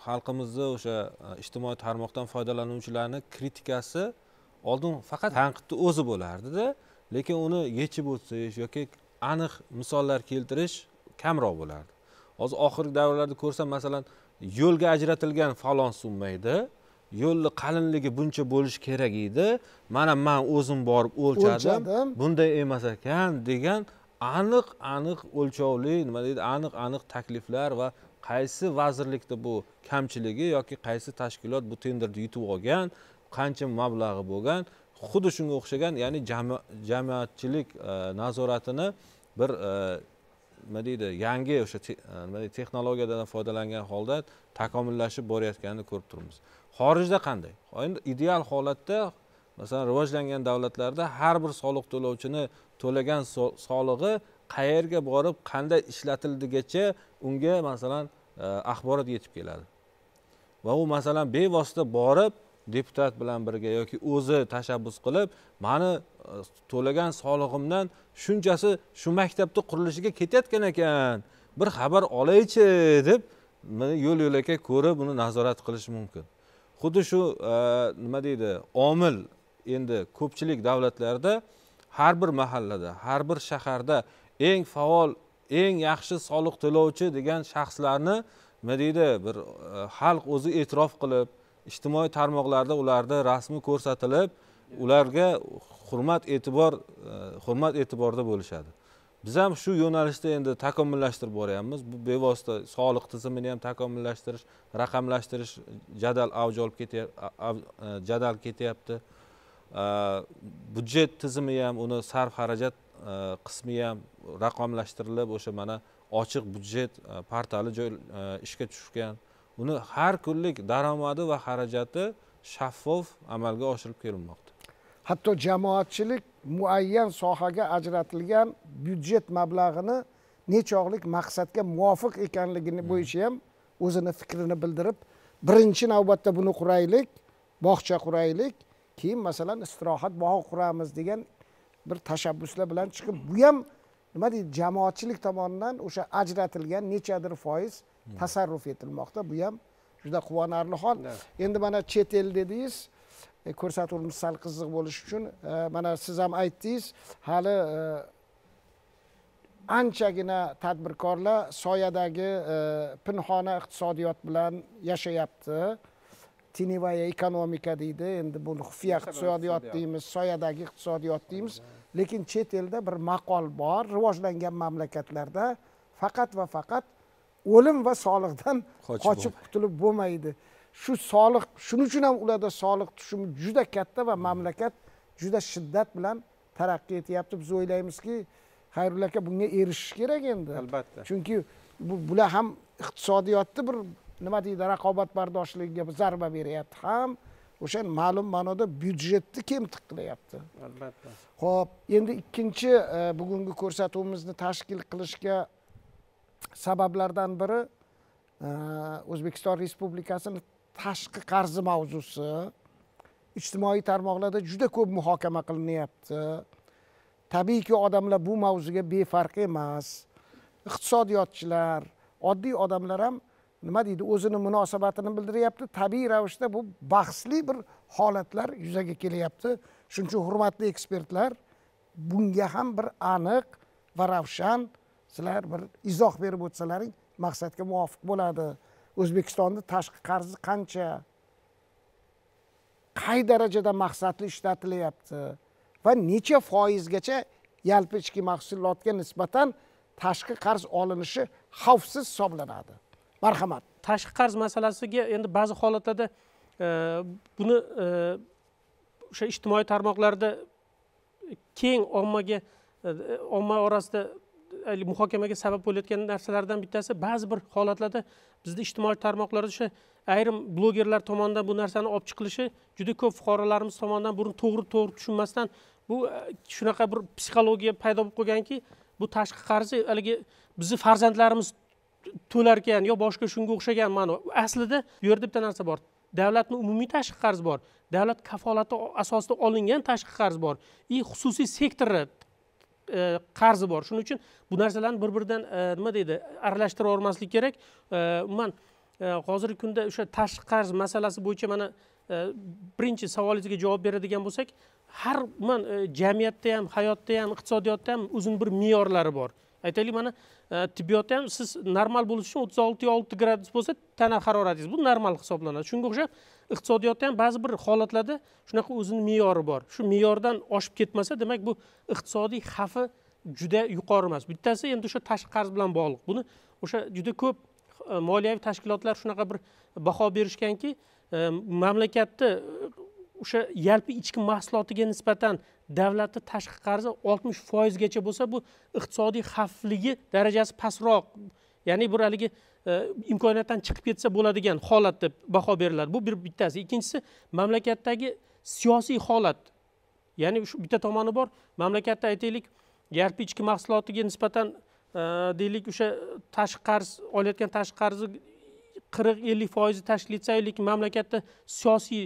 S3: xalqimizni o'sha e, ijtimoiy tarmoqdan foydalanuvchilarni kritikasi oldin faqat tanqidni o'zi bo'lardida lekin uni yechib o'tish yoki aniq misollar keltirish kamroq bo'lardi hozir oxirgi davrlarda ko'rsam masalan yo'lga ajratilgan falon summa edi yo'lni qalinligi buncha bo'lishi kerak edi mana man o'zim borib o'lchadim bunday emas ekan degan aniq aniq o'lchovli nima deydi aniq aniq takliflar va qaysi vazirlikda bu kamchiligi yoki qaysi tashkilot bu tenderni yutib olgan qancha mablag'i bo'lgan xuddi shunga o'xshagan ya'ni jamoatchilik e, nazoratini bir e, nima deydi yangi o'sha e, nima deydi texnologiyadan foydalangan holda takomillashib borayotganini ko'rib turibmiz xorijda qanday endi ideal holatda masalan rivojlangan davlatlarda har bir soliq to'lovchini to'lagan solig'i qayerga borib qanday ishlatildigacha unga masalan axborot yetib keladi va u masalan bevosita borib deputat bilan birga yoki o'zi tashabbus qilib mani e, to'lagan solig'imdan shunchasi shu maktabni qurilishiga ketayotgan ekan bir xabar olaychi deb yo'l yo'lakay ko'rib uni nazorat qilish mumkin xuddi shu e, nima deydi omil endi ko'pchilik davlatlarda har bir mahallada har bir shaharda eng faol eng yaxshi soliq to'lovchi degan shaxslarni nima deydi bir e, xalq o'zi e'tirof qilib ijtimoiy tarmoqlarda ularni rasmi ko'rsatilib ularga hurmat e'tibor e, hurmat e'tiborda bo'lishadi biz ham shu yo'nalishda endi takomillashtirib boryapmiz bu bevosita soliq tizimini ham takomillashtirish raqamlashtirish jadal avj olib ketyapti e, jadal ketyapti e, budjet tizimi ham uni sarf xarajat qismi ham raqamlashtirilib o'sha mana ochiq budjet portali ishga tushgan uni har kunlik daromadi va xarajati shaffof amalga oshirib kelinmoqda
S1: hatto jamoatchilik muayyan sohaga ajratilgan byudjet mablag'ini nechog'lik maqsadga muvofiq ekanligini bo'yicha hmm. ham o'zini fikrini bildirib birinchi navbatda buni quraylik bog'cha quraylik keyin masalan istirohat bog'i quramiz degan bir tashabbuslar bilan chiqib bu ham nima deydi jamoatchilik tomonidan o'sha ajratilgan nechadir foiz Hmm. tasarruf etilmoqda bu ham juda quvonarli hol endi mana chet el dedingiz e, ko'rsatuvimiz sal qiziq bo'lishi uchun e, mana siz ham aytdingiz hali e, anchagina tadbirkorlar soyadagi pinhona iqtisodiyot bilan yashayapti теневая ekonomika deydi endi buni xufiya iqtisodiyot deymiz soyadagi iqtisodiyot deymiz lekin chet elda bir maqol bor rivojlangan mamlakatlarda faqat va faqat o'lim va soliqdan qochib qutulib bo'lmaydi shu soliq shuning uchun ham ularda soliq tushumi juda katta va mamlakat juda shiddat bilan taraqqiy etyapti biz o'ylaymizki xayrulla aka bunga erishish kerak endi albatta chunki bu bular ham iqtisodiyotni bir nima deydi raqobatbardoshligiga zarba beryapti ham o'sha ma'lum ma'noda byudjetni kemtik qilyapti albatta ho'p endi ikkinchi e, bugungi ko'rsatuvimizni tashkil qilishga sabablardan biri e, o'zbekiston respublikasini tashqi qarzi mavzusi ijtimoiy tarmoqlarda juda ko'p muhokama qilinyapti tabiiyki odamlar bu mavzuga befarq emas iqtisodiyotchilar oddiy odamlar ham nima deydi o'zini munosabatini bildiryapti tabiiy ravishda bu bahsli bir holatlar yuzaga kelyapti shuning uchun hurmatli ekspertlar bunga ham bir aniq va ravshan sizlar bir izoh berib o'tsalaring maqsadga muvofiq bo'ladi o'zbekistonni tashqi qarzi qancha qay darajada maqsadli ishlatilyapti va necha foizgacha yalpi ichki mahsulotga nisbatan tashqi qarz olinishi xavfsiz hisoblanadi marhamat
S4: tashqi qarz masalasiga endi ba'zi holatlarda e, buni e, o'sha ijtimoiy tarmoqlarda keng ommaga e, omma orasida muhokamaga sabab bo'layotgan narsalardan bittasi ba'zi bir holatlarda bizda ijtimoiy tarmoqlarda o'sha ayrim blogerlar tomonidan bu narsani olib chiqilishi juda ko'p fuqarolarimiz tomonidan burun to'g'ri to'g'ri tushunmasdan bu e, shunaqa bir psixologiya paydo bo'lib qolganki bu tashqi qarzi haligi bizni farzandlarimiz to'larkan yo boshqa shunga o'xshagan ma'no aslida bu yerda bitta narsa bor davlatni umumiy tashqi qarzi bor davlat kafolati asosida olingan tashqi qarz bor и xususiy sektori E, qarzi bor shuning uchun bu narsalarni bir biridan e, nima deydi aralashtirib yubormaslik kerak e, umuman hozirgi kunda o'sha tashqi qarz masalasi bo'yicha mana birinchi savolingizga javob beradigan bo'lsak har umuman jamiyatda ham hayotda ham iqtisodiyotda ham o'zini bir me'yorlari bor aytaylik mana Э, tibbiyotda ham siz normal bo'lish uchun o'ttiz olti olti gradus bo'lsa tana haroratingiz bu normal hisoblanadi shunga o'xshab iqtisodiyotda ham ba'zi bir holatlarda shunaqa o'zini me'yori bor shu me'yordan oshib ketmasa demak bu iqtisodiy xavfi juda yuqori emas bittasi endi o'sha tashqi qarz bilan bog'liq buni o'sha juda ko'p e, moliyaviy tashkilotlar shunaqa bir baho berishganki e, mamlakatni o'sha yalpi ichki mahsulotiga nisbatan davlatni tashqi qarzi oltmish foizgacha bo'lsa bu iqtisodiy xavfligi darajasi pastroq ya'ni bir haligi e, imkoniyatdan chiqib ketsa bo'ladigan holat deb baho beriladi bu bir bittasi ikkinchisi mamlakatdagi siyosiy holat ya'ni shu bitta tomoni bor mamlakatda aytaylik yalpi ichki mahsulotiga nisbatan e, deylik o'sha tashqi qarz olayotgan tashqi qarzi qirq ellik foizi tashkil etsa aylik mamlakatda siyosiy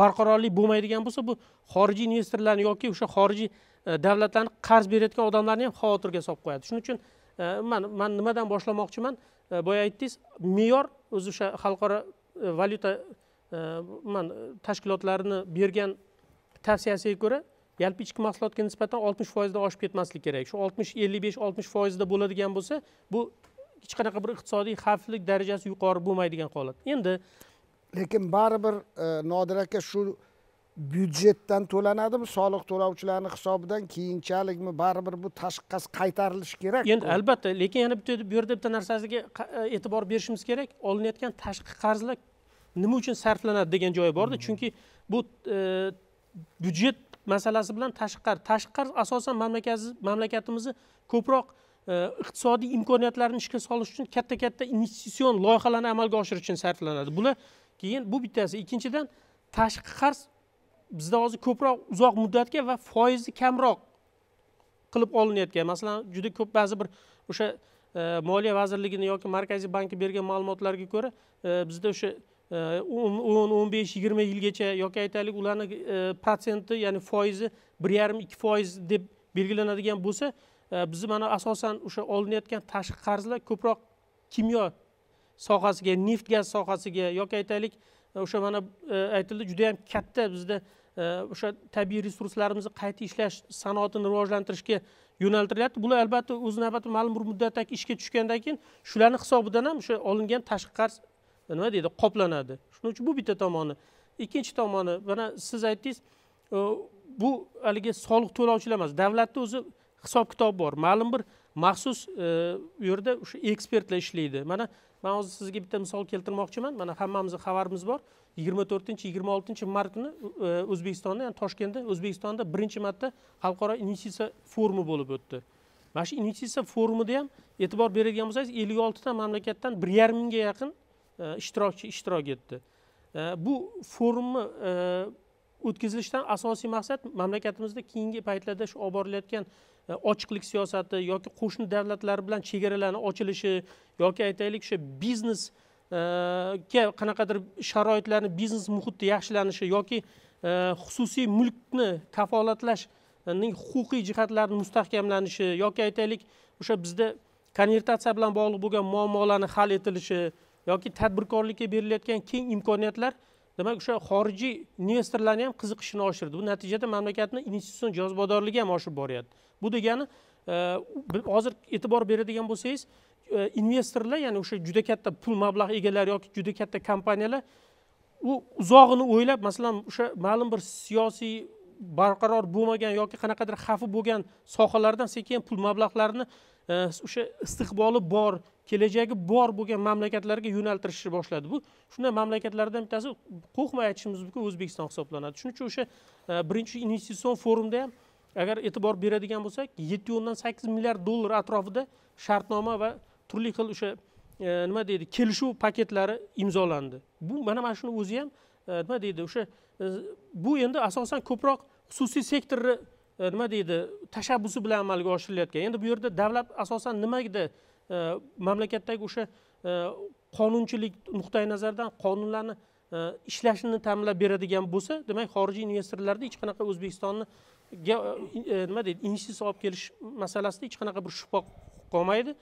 S4: barqarorlik bo'lmaydigan bo'lsa bu xorijiy investorlarni yoki o'sha xorijiy e, davlatlarni qarz berayotgan odamlarni ham xavotirga solib qo'yadi shuning uchun e, man man nimadan boshlamoqchiman e, boya aytdingiz me'yor o'zi o'sha xalqaro valyuta man tashkilotlarini bergan tavsiyasiga ko'ra yalpi ichki mahsulotga nisbatan oltmish foizdan oshib ketmaslik kerak shu oltmish ellik besh oltmish foizda bo'ladigan bo'lsa bu hech qanaqa bir iqtisodiy xavflik darajasi yuqori bo'lmaydigan holat endi
S1: lekin baribir e, nodir aka shu byudjetdan to'lanadimi soliq to'lovchilarni hisobidan keyinchalikmi baribir bu tashqasi qaytarilishi kerak endi
S4: albatta lekin yana bitta bu yerda bitta narsasiga e, e'tibor berishimiz kerak olinayotgan tashqi qarzlar nima uchun sarflanadi degan joyi borda hmm. chunki bu e, byudjet masalasi bilan tashqi qarz tashqi qarz asosan mamlakatimizni ko'proq iqtisodiy imkoniyatlarini ishga solish uchun katta katta investitsion loyihalarni amalga oshirish uchun sarflanadi bular keyin bu bittasi ikkinchidan tashqi qarz bizda hozir ko'proq uzoq muddatga va foizi kamroq qilib olinayotgan masalan juda ko'p ba'zi bir o'sha e, moliya vazirligini yoki markaziy banki bergan ma'lumotlarga ko'ra e, bizda o'sha e, o'n o'n besh yigirma yilgacha yoki aytaylik ularni protsenti ya'ni foizi bir yarim ikki foiz deb belgilanadigan bo'lsa bizni mana asosan o'sha olinayotgan tashqi qarzlar ko'proq kimyo sohasiga neft gaz sohasiga yoki aytaylik e, o'sha mana e, aytildi juda yam katta bizda e, o'sha tabiiy resurslarimizni qayta ishlash sanoatini rivojlantirishga yo'naltirilyapti bular albatta o'z navbatida ma'lum bir muddatdagi ishga tushgandan keyin shularni hisobidan ham o'sha olingan tashqi qarz nima deydi qoplanadi shuning uchun bu bitta tomoni ikkinchi tomoni mana siz aytdingiz bu haligi soliq to'lovchilar emas davlatni o'zi hisob kitobi bor ma'lum bir maxsus u yerda o'sha ekspertlar ishlaydi mana man hozir sizga bitta misol keltirmoqchiman mana hammamizni xabarimiz bor yigirma to'rtinchi yigirma oltinchi mart kuni e, o'zbekistonda ya'ni toshkentda o'zbekistonda birinchi marta xalqaro investitsiya forumi bo'lib o'tdi mana shu investitsiya forumida ham e'tibor beradigan bo'lsangiz ellik oltita mamlakatdan bir yarim mingga yaqin e, ishtirokchi ishtirok etdi e, bu forumni o'tkazilishidan asosiy maqsad mamlakatimizda keyingi paytlarda shu olib borilayotgan E, ochiqlik siyosati yoki qo'shni davlatlar bilan chegaralarni ochilishi yoki aytaylik o'sha biznesga e, qanaqadir sharoitlarni biznes muhitni yaxshilanishi yoki e, xususiy mulkni kafolatlashning huquqiy jihatlarini mustahkamlanishi yoki aytaylik o'sha bizda konvertatsiya bilan bog'liq bo'lgan muammolarni hal etilishi yoki tadbirkorlikka berilayotgan keng imkoniyatlar demak o'sha xorijiy investorlarni ham qiziqishini oshirdi bu natijada mamlakatni investitsion jozibadorligi ham oshib boryapti bu degani e, hozir e'tibor beradigan bo'lsangiz e, investorlar ya'ni o'sha juda katta pul mablag' egalari yoki juda katta kompaniyalar u uzog'ini o'ylab masalan o'sha ma'lum bir siyosiy barqaror bo'lmagan yoki qanaqadir xavfi bo'lgan sohalardan sekin pul mablag'larini Э, o'sha istiqboli bor kelajagi bor bo'lgan mamlakatlarga yo'naltirishni boshladi bu shunday mamlakatlardan bittasi qo'rqmay aytishimiz mumkin o'zbekiston hisoblanadi shuning uchun o'sha e, birinchi investitsion forumda ham agar e'tibor beradigan bo'lsak yetti o'ndan sakkiz milliard dollar atrofida shartnoma va turli xil o'sha e, nima deydi kelishuv paketlari imzolandi bu mana mana shuni o'zi ham e, nima deydi o'sha bu endi asosan ko'proq xususiy sektorni E, nima deydi tashabbusi bilan amalga oshirilayotgan endi bu yerda davlat asosan nimada e, mamlakatdagi o'sha e, qonunchilik nuqtai nazaridan qonunlarni ishlashini ta'minlab beradigan bo'lsa demak xorijiy investorlarda hech qanaqa o'zbekistonni nima deydi investitsiya olib kelish masalasida hech qanaqa bir shubha qolmaydi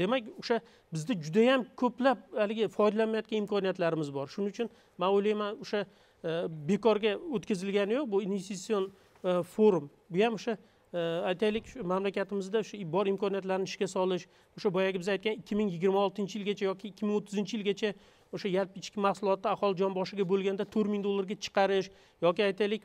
S4: demak o'sha bizda judayam ko'plab haligi foydalanmayotgan imkoniyatlarimiz bor shuning uchun man o'ylayman o'sha bekorga o'tkazilgani yo'q bu investitsion E, forum bu ham o'sha e, aytaylik shu mamlakatimizda shu bor imkoniyatlarni ishga solish o'sha boyagi biz aytgan ikki ming yigirma oltinchi yilgacha yoki ikki ming o'ttizinchi yilgacha o'sha yalpi ichki mahsulotni aholi jon boshiga bo'lganda to'rt ming dollarga chiqarish yoki aytaylik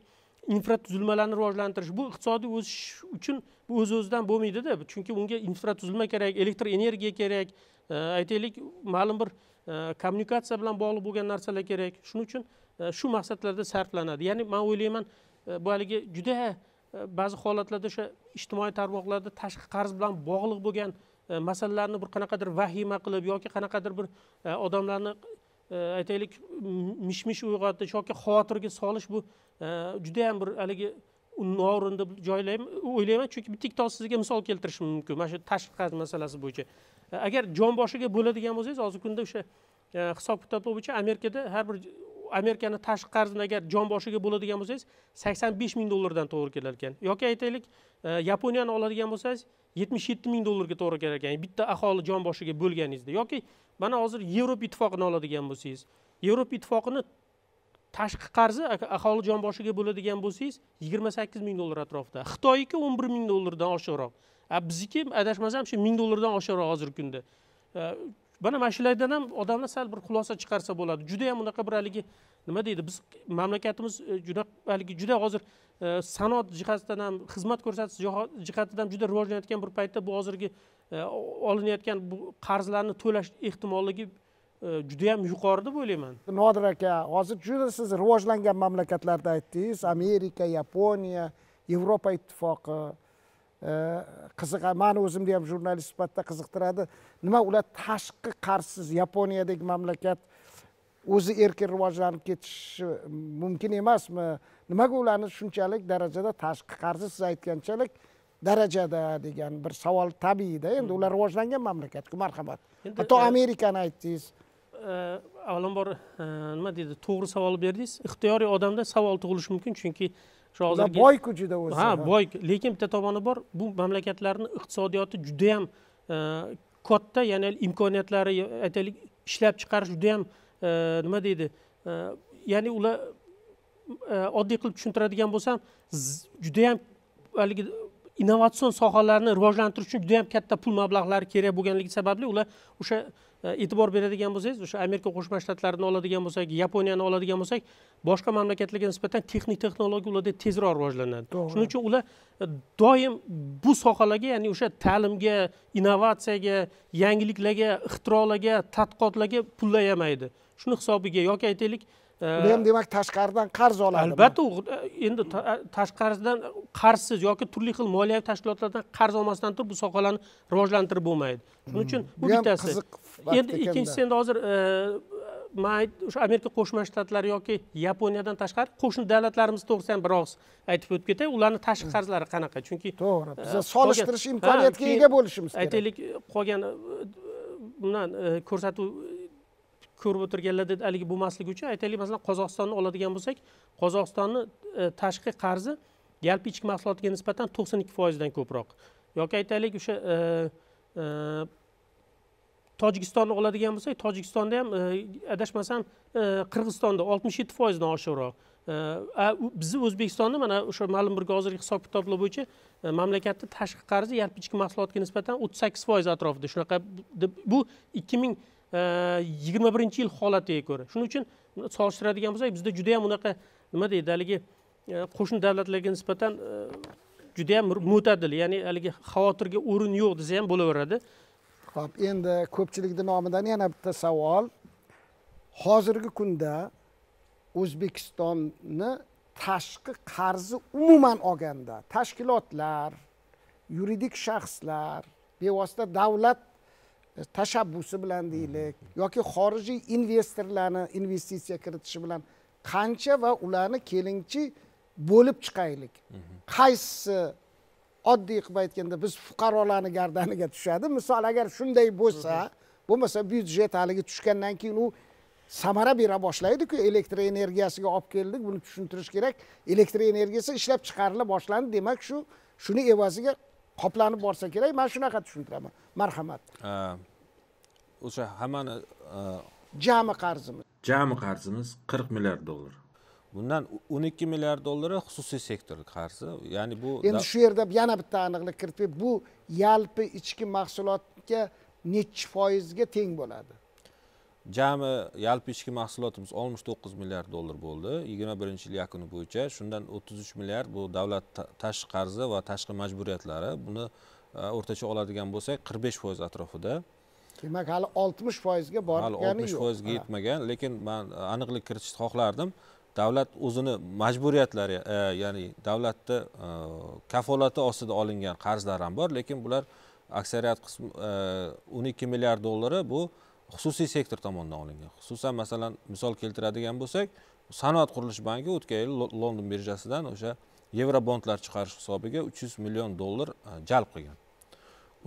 S4: infratuzilmalarni rivojlantirish bu iqtisodiy o'sish uchun bu o'z o'zidan bo'lmaydida chunki unga infratuzilma kerak elektr energiya kerak e, aytaylik ma'lum bir kommunikatsiya bilan bog'liq bo'lgan narsalar kerak shuning uchun shu maqsadlarda sarflanadi ya'ni man o'ylayman bu haligi juda ba'zi holatlarda o'sha ijtimoiy tarmoqlarda tashqi qarz bilan bog'liq bo'lgan masalalarni bir qanaqadir vahima qilib yoki qanaqadir bir odamlarni aytaylik mish mish uyg'otish yoki xavotirga solish bu judayam bir haligi noo'rin deb joylayman o'ylayman chunki bitta ikkitasi sizga misol keltirishim mumkin mana shu tashqi qarz masalasi bo'yicha agar jon boshiga bo'ladigan bo'lsangiz hozirgi kunda o'sha hisob kitoblar bo'yicha amerikada har bir amerikani tashqi qarzini agar jon boshiga bo'ladigan bo'lsangiz sakson besh ming dollardan to'g'ri kelar ekan yoki aytaylik e, yaponiyani oladigan bo'lsangiz yetmish yetti ming dollarga to'g'ri kelar ekan bitta aholi jon boshiga bo'lganingizda yoki mana hozir yevropa ittifoqini oladigan bo'lsangiz yevropa ittifoqini tashqi qarzi aholi jon boshiga bo'ladigan bo'lsangiz yigirma sakkiz ming dollar atrofida xitoyniki o'n bir ming dollardan oshiqroq biziki adashmasam shu ming dollardan oshiqroq hozirgi kunda e, mana mana shulardan ham odamlar sal bir xulosa chiqarsa bo'ladi juda yam unaqa bir haligi nima deydi biz mamlakatimiz e, juda haligi juda hozir e, sanoat jihatidan ham xizmat ko'rsatish jihatidan juda rivojlanayotgan bir paytda bu hozirgi e, olinayotgan bu qarzlarni to'lash ehtimolligi juda yam yuqori deb o'ylayman
S1: nodir aka hozir juda siz rivojlangan mamlakatlarda aytdingiz amerika yaponiya yevropa ittifoqi qiziq mani o'zimni ham jurnalist sifatida qiziqtiradi nima ular tashqi qarzsiz yaponiyadagi mamlakat o'zi erkin rivojlanib ketishi mumkin emasmi nimaga ularni shunchalik darajada tashqi qarzi siz aytganchalik darajada degan bir savol tabiiyda endi hmm. ular rivojlangan mamlakatku marhamat hatto e, amerikani aytdingiz
S4: e, avvalambor e, nima deydi to'g'ri savol berdingiz ixtiyoriy odamda savol tug'ilishi mumkin chunki shu hozirgi boy juda o'zi ha boy lekin bitta tomoni bor bu mamlakatlarni iqtisodiyoti juda ham e, katta ya'ni imkoniyatlari aytaylik ishlab chiqarish juda ham e, nima deydi e, ya'ni ular oddiy qilib tushuntiradigan bo'lsam juda ham haligi innovatsion sohalarni rivojlantirish uchun juda ham katta pul mablag'lari kerak bo'lganligi sababli ular o'sha E, e'tibor beradigan bo'lsangiz o'sha amerika qo'shma shtatlarini oladigan bo'lsak yaponiyani oladigan bo'lsak boshqa mamlakatlarga nisbatan texnik texnologiya ularda tezroq rivojlanadi shuning uchun ular e, doim bu sohalarga ya'ni o'sha ta'limga innovatsiyaga yangiliklarga ixtirolarga tadqiqotlarga pul shuni hisobiga yoki aytaylik ham
S1: demak tashqaridan qarz oladi albatta
S4: e, endi e, tashqaridan qarzsiz yoki turli xil moliyaviy tashkilotlardan qarz olmasdan turib bu sohalarni rivojlantirib bo'lmaydi shuning uchun bu hmm, bittasi endi ikkinchisi endi hozir e, man o'sha amerika qo'shma shtatlari yoki yaponiyadan tashqari qo'shni davlatlarimiz to'g'risida ham biroz aytib o'tib ketay ularni tashqi qarzlari qanaqa chunki to'g'ri biz solishtirish imkoniyatiga ega bo'lishimiz kerak aytaylik qolgan bundan ko'rsatuv ko'rib o'tirganlar dedi haligi bo'lmasligi uchun aytaylik masalan qozog'istonni oladigan bo'lsak qozog'istonni e, tashqi qarzi yalpi ichki mahsulotiga nisbatan to'qson ikki foizdan ko'proq yoki aytaylik o'sha e, e, tojikistonni oladigan bo'lsak tojikistonda ham adashmasam qirg'izistonda oltmish yetti foizdan oshiqroq bizni o'zbekistonni mana o'sha ma'lum bir hozirgi hisob kitoblar bo'yicha mamlakatni tashqi qarzi yalpi ichki mahsulotga nisbatan o'ttiz sakkiz foiz atrofida shunaqa deb bu ikki ming yigirma birinchi yil holatiga ko'ra shuning uchun solishtiradigan bo'lsak bizda juda ham unaqa nima deydi haligi e, qo'shni davlatlarga nisbatan e, juda ham mo'tadil ya'ni haligi xavotirga o'rin yo'q desa ham bo'laveradi
S1: ho'p endi ko'pchilikni nomidan yana bitta savol hozirgi kunda o'zbekistonni tashqi qarzi umuman olganda tashkilotlar yuridik shaxslar bevosita davlat tashabbusi bilan deylik yoki xorijiy investorlarni investitsiya kiritishi bilan qancha va ularni kelingchi bo'lib chiqaylik qaysisi oddiy qilib aytganda biz fuqarolarni gardaniga tushadi misol agar shunday bo'lsa bo'lmasa byudjet haligi tushgandan keyin u samara bera boshlaydiku elektr energiyasiga olib keldik buni tushuntirish kerak elektr energiyasi ishlab chiqarila boshlandi demak shu shuni evaziga qoplanib borsa kerak man shunaqa tushuntiraman marhamat
S3: o'sha hammani e,
S1: jami qarzimiz
S3: jami qarzimiz qirq milliard dollar bundan o'n ikki milliard dollari xususiy sektor qarzi ya'ni bu endi shu
S1: yerda yana bitta aniqlik kiritay bu yalpi ichki mahsulotga nechi foizga teng bo'ladi
S3: jami yalpi ichki mahsulotimiz oltmish to'qqiz milliard dollar bo'ldi yigirma birinchi yil yakuni bo'yicha shundan o'ttiz uch milliard bu davlat tashqi qarzi va tashqi majburiyatlari buni e, o'rtacha oladigan bo'lsak qirq besh foiz atrofida
S1: demak hali oltmish foizga borgani yo'q hali oltmish foizga
S3: yetmagan lekin man e, aniqlik kiritishni xohlardim davlat o'zini majburiyatlari e, ya'ni davlatni e, kafolati ostida olingan qarzlar ham bor lekin bular aksariyat qismi o'n ikki milliard dollari bu xususiy sektor tomonidan olingan xususan masalan misol keltiradigan bo'lsak sanoat qurilish banki o'tgan yili london birjasidan o'sha yevrobondlar chiqarish hisobiga uch yuz million dollar jalb qilgan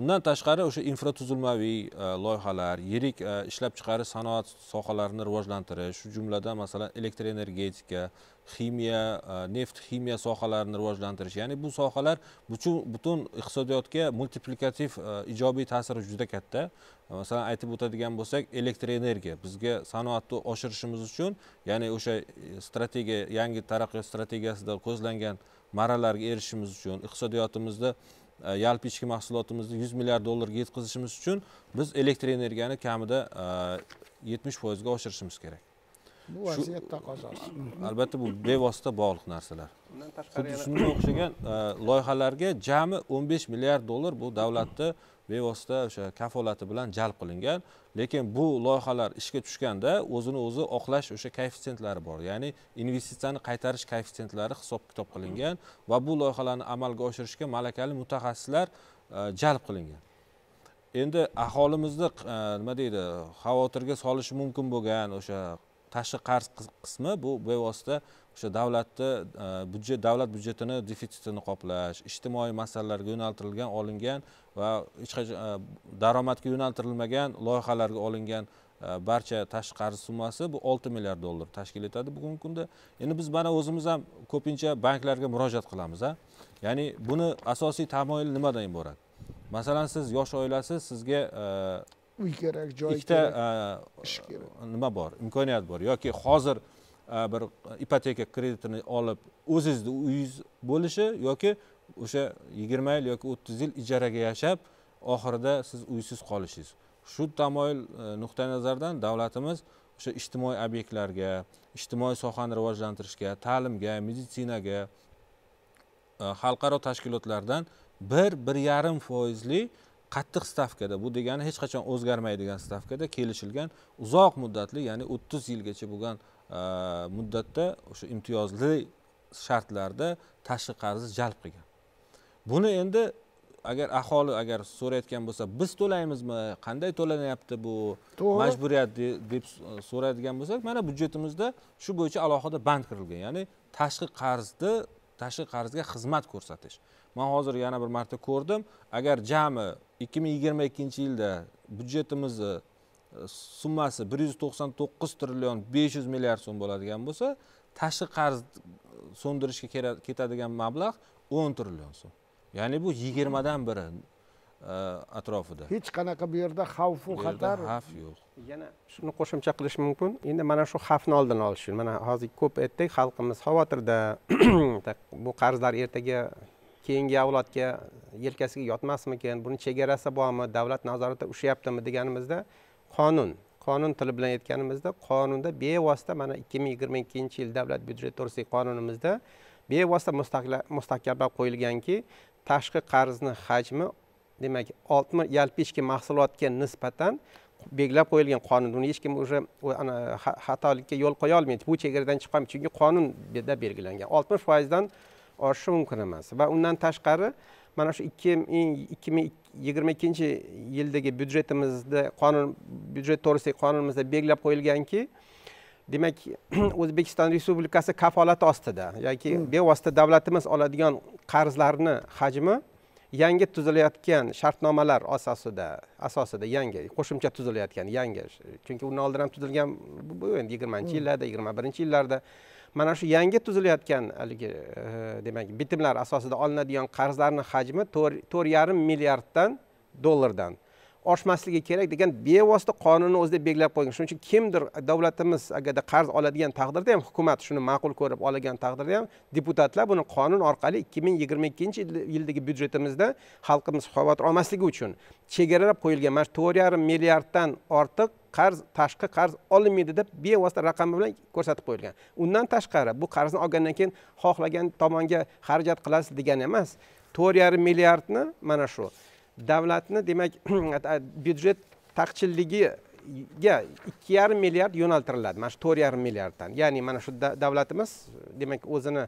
S3: undan tashqari o'sha infratuzilmaviy e, loyihalar yirik e, ishlab chiqarish sanoat sohalarini rivojlantirish shu jumladan masalan elektr energetika ximiya e, neft ximiya sohalarini rivojlantirish ya'ni bu sohalar butun butun iqtisodiyotga multiplikativ ijobiy ta'siri juda katta masalan aytib o'tadigan bo'lsak elektr energiya bizga sanoatni oshirishimiz uchun ya'ni o'sha strategiya yangi taraqqiyot strategiyasida ko'zlangan marralarga erishishimiz uchun iqtisodiyotimizda Э, yalpi ichki mahsulotimizni yuz milliard dollarga yetkazishimiz uchun biz elektr energiyani kamida e, yetmish foizga oshirishimiz kerak
S1: bu vaziyat taqozosi
S3: albatta bu bevosita bog'liq narsalar undan tashqari xuddi shunga o'xshagan e, loyihalarga jami o'n besh milliard dollar bu davlatni bevosita o'sha kafolati bilan jalb qilingan lekin bu loyihalar ishga tushganda o'zini o'zi oqlash o'sha koeffitsientlari bor ya'ni investitsiyani qaytarish koeffitsientlari hisob kitob qilingan va bu loyihalarni amalga oshirishga malakali mutaxassislar e, jalb qilingan endi aholimizni e, nima deydi xavotirga solishi mumkin bo'lgan o'sha tashqi qarz qismi bu bevosita o'sha davlatni e, byudjet davlat byudjetini defitsitini qoplash ijtimoiy masalalarga yo'naltirilgan olingan va hech qachon e, daromadga yo'naltirilmagan loyihalarga olingan e, barcha tashqi qarz summasi bu olti milliard dollar tashkil etadi bugungi kunda endi biz mana o'zimiz ham ko'pincha banklarga murojaat qilamiz a ya'ni buni asosiy tamoyili nimadan iborat masalan siz yosh oilasiz sizga uy kerak joy kerak ish kerak nima bor imkoniyat bor yoki hozir Э, bir ipoteka э, kreditini olib o'zizni uyingiz bo'lishi yoki o'sha yigirma yil yoki o'ttiz yil ijaraga yashab oxirida siz uysiz qolishingiz shu tamoyil e, nuqtai nazardan davlatimiz o'sha ijtimoiy obyektlarga ijtimoiy sohani rivojlantirishga ta'limga meditsinaga e, xalqaro tashkilotlardan bir bir yarim foizli qattiq stavkada bu degani hech qachon o'zgarmaydigan stavkada kelishilgan uzoq muddatli ya'ni o'ttiz yilgacha bo'lgan muddatda o'sha imtiyozli shartlarda tashqi qarzni jalb qilgan buni endi agar aholi agar so'rayotgan bo'lsa biz to'laymizmi qanday to'lanyapti bu majburiyat deb so'raydigan bo'lsak mana byudjetimizda shu bo'yicha alohida band kirilgan ya'ni tashqi qarzni tashqi qarzga xizmat ko'rsatish man hozir yana bir marta ko'rdim agar jami ikki ming yigirma ikkinchi yilda byudjetimizni summasi bir yuz to'qson to'qqiz trillion besh yuz milliard so'm bo'ladigan bo'lsa tashqi qarz so'ndirishga ketadigan mablag' o'n trillion so'm ya'ni bu yigirmadan biri e, atrofida hech qanaqa bu
S1: yerda xavfu
S2: xatar
S3: xavf yo'q
S1: yana
S2: shuni qo'shimcha qilish mumkin endi mana shu xavfni oldini olish uchun mana hozir ko'p aytdik xalqimiz xavotirda bu qarzlar ertaga keyingi avlodga yelkasiga yotmasmikin buni chegarasi bormi davlat nazorati ushlayaptimi deganimizda qonun qonun tili bilan aytganimizda qonunda bevosita mana ikki ming yigirma ikkinchi yil davlat byudjeti to'g'risidagi qonunimizda bevosita mustahkamlab qo'yilganki tashqi qarzni hajmi demak oltmish yalpi ichki mahsulotga nisbatan belgilab qo'yilgan qonun buni hech kim уже xatolikka yo'l qo'ya olmaydi bu chegaradan chiqolmaydi chunki qonunda belgilangan oltmish foizdan oshishi mumkin emas va undan tashqari mana shu ikki ming ikki ming yigirma ikkinchi yildagi budjetimizda qonun byudjet to'g'risidagi qonunimizda belgilab qo'yilganki demak o'zbekiston respublikasi kafolati ostida yoki hmm. bevosita davlatimiz oladigan qarzlarni hajmi yangi tuzilayotgan shartnomalar asosida asosida yangi qo'shimcha tuzilayotgan yangi chunki undan oldin ham tuzilgan bu endi yigirmanchi hmm. yillarda yigirma birinchi yillarda mana shu yangi tuzilayotgan haligi eh, demak bitimlar asosida olinadigan qarzlarni hajmi to'rt yarim milliarddan dollardan oshmasligi kerak degan bevosita qonunni o'zida belgilab qo'ygan shuning uchun kimdir davlatimiz agarda qarz oladigan taqdirda ham hukumat shuni ma'qul ko'rib olgan taqdirda ham deputatlar buni qonun orqali ikki ming yigirma ikkinchi yildagi byudjetimizda xalqimiz xavotir olmasligi uchun chegaralab qo'yilgan mana shu to'rt yarim milliarddan ortiq qarz tashqi qarz olinmaydi deb bevosita raqami bilan ko'rsatib qo'yilgan undan tashqari bu qarzni olgandan keyin xohlagan tomonga xarajat qilasiz degani emas to'rt yarim milliardni mana shu davlatni demak byudjet taqchilligiga ikki yarim milliard yo'naltiriladi mana shu to'rt yarim milliarddan ya'ni mana shu davlatimiz demak o'zini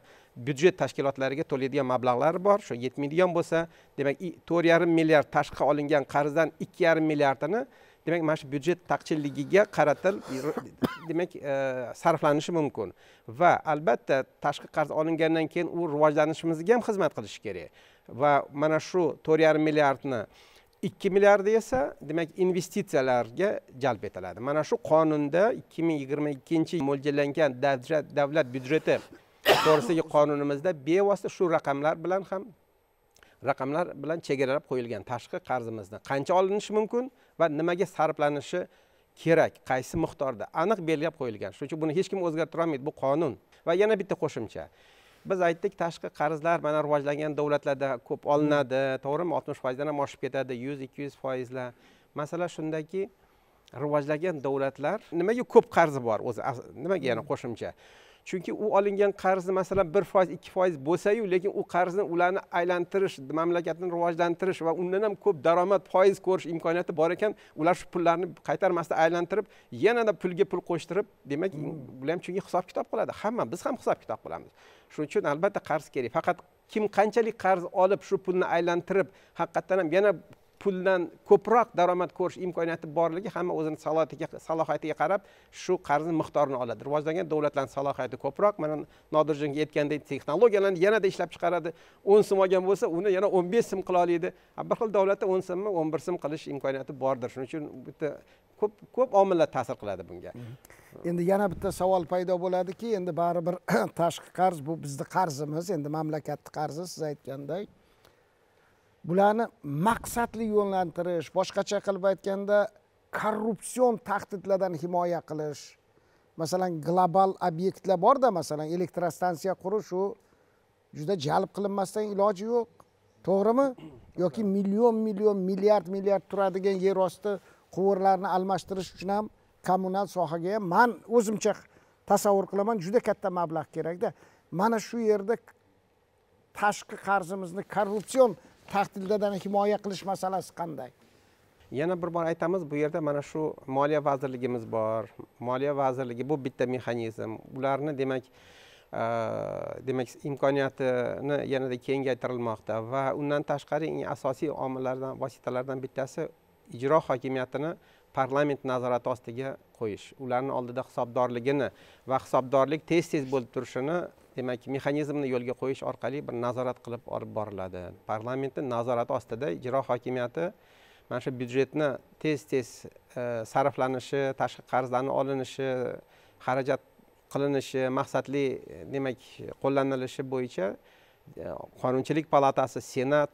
S2: byudjet tashkilotlariga to'laydigan mablag'lari bor shu yetmaydigan bo'lsa demak to'rt yarim milliard tashqi olingan qarzdan ikki yarim milliardini demak mana shu byudjet taqchilligiga qaratil demak e, sarflanishi mumkin va albatta tashqi qarz olingandan keyin u rivojlanishimizga ham xizmat qilishi kerak va mana shu to'rt yarim milliardni ikki milliardi esa demak investitsiyalarga jalb etiladi mana shu qonunda ikki ming yigirma ikkinchi mo'ljallangan davlat byudjeti to'g'risidagi qonunimizda bevosita shu raqamlar bilan ham raqamlar bilan chegaralab qo'yilgan tashqi qarzimizni qancha olinishi mumkin va nimaga sarflanishi kerak qaysi miqdorda aniq belgilab qo'yilgan shuning uchun buni hech kim o'zgartira olmaydi bu qonun va yana bitta qo'shimcha biz aytdik tashqi qarzlar mana rivojlangan davlatlarda ko'p olinadi to'g'rimi oltmish foizdan ham oshib ketadi yuz ikki yuz foizlar masala shundaki rivojlangan davlatlar nimaga ko'p qarzi bor o'zi nimaga yana hmm. qo'shimcha chunki u olingan qarzni masalan bir foiz ikki foiz bo'lsayu lekin u qarzni ularni aylantirish mamlakatni rivojlantirish va undan ham ko'p daromad foiz ko'rish imkoniyati bor ekan ular shu pullarni qaytarmasdan aylantirib yanada pulga pul qo'shtirib demak bular hmm. ham chunki hisob kitob qiladi hamma biz ham hisob kitob qilamiz shuning uchun albatta qarz kerak faqat kim qanchalik qarz olib shu pulni aylantirib haqiqatdan ham yana puldan ko'proq daromad ko'rish imkoniyati borligi hamma o'zini salohiga salohiyatiga qarab shu qarzni miqdorini oladi rivojlangan davlatlarni salohiyati ko'proq mana nodirjon aytgandek texnologiyalarni yanada ishlab chiqaradi o'n so'm olgan bo'lsa uni yana o'n besh so'm qila oladi bir xil davlatda o'n so'mmi o'n bir so'm qilish imkoniyati bordir shuning uchun bitta ko'p ko'p omillar ta'sir qiladi bunga
S1: endi yana bitta savol paydo bo'ladiki endi baribir tashqi qarz bu bizni qarzimiz endi mamlakatni qarzi siz aytgandek bularni maqsadli yo'llantirish boshqacha qilib aytganda korrupsion tahdidlardan himoya qilish masalan global obyektlar borda masalan elektrostansiya qurish u juda jalb qilinmasdan iloji yo'q to'g'rimi yoki million million milliard milliard turadigan yer osti quvurlarini almashtirish uchun ham kommunal sohaga ham man o'zimcha tasavvur qilaman juda katta mablag' kerakda mana shu yerda tashqi qarzimizni korrupsion tahdildan himoya qilish masalasi qanday
S2: yana bir bor aytamiz bu yerda mana shu moliya vazirligimiz bor moliya vazirligi bu bitta mexanizm ularni demak e, demak imkoniyatini yanada kengaytirilmoqda va undan tashqari eng asosiy omillardan vositalardan bittasi ijro hokimiyatini parlament nazorati ostiga qo'yish ularni oldida hisobdorligini va hisobdorlik tez tez bo'lib turishini demak mexanizmni yo'lga qo'yish orqali bir nazorat qilib olib boriladi parlamentni nazorati ostida ijro hokimiyati mana shu byudjetni tez tez e, sarflanishi tashqi qarzlarni olinishi xarajat qilinishi maqsadli demak qo'llanilishi bo'yicha e, qonunchilik palatasi senat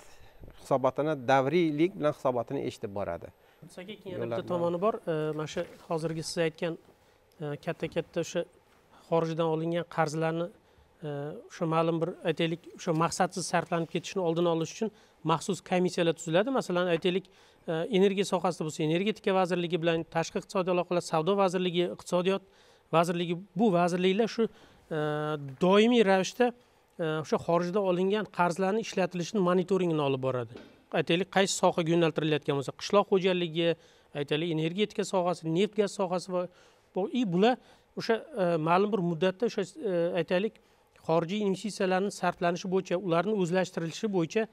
S2: hisobotini davriylik bilan hisobotini eshitib boradi
S4: munis aka keyin yana bitta tomoni bor e, mana shu hozirgi siz aytgan katta katta o'sha xorijdan olingan qarzlarni Э, o'sha ma'lum bir aytaylik o'sha maqsadsiz sarflanib ketishini oldini olish uchun maxsus komissiyalar tuziladi masalan aytaylik e, energiya sohasida bo'lsa energetika vazirligi bilan tashqi iqtisodiy aloqalar savdo vazirligi iqtisodiyot vazirligi bu vazirliklar shu e, doimiy ravishda e, o'sha xorijda olingan qarzlarni ishlatilishini monitoringini olib boradi aytaylik qaysi sohaga yo'naltirilayotgan bo'lsa qishloq xo'jaligi aytaylik energetika sohasi neft gaz sohasi va и bular o'sha ma'lum bir muddatda o'sha aytaylik xorijiy investitsiyalarni sarflanishi bo'yicha ularni o'zlashtirilishi bo'yicha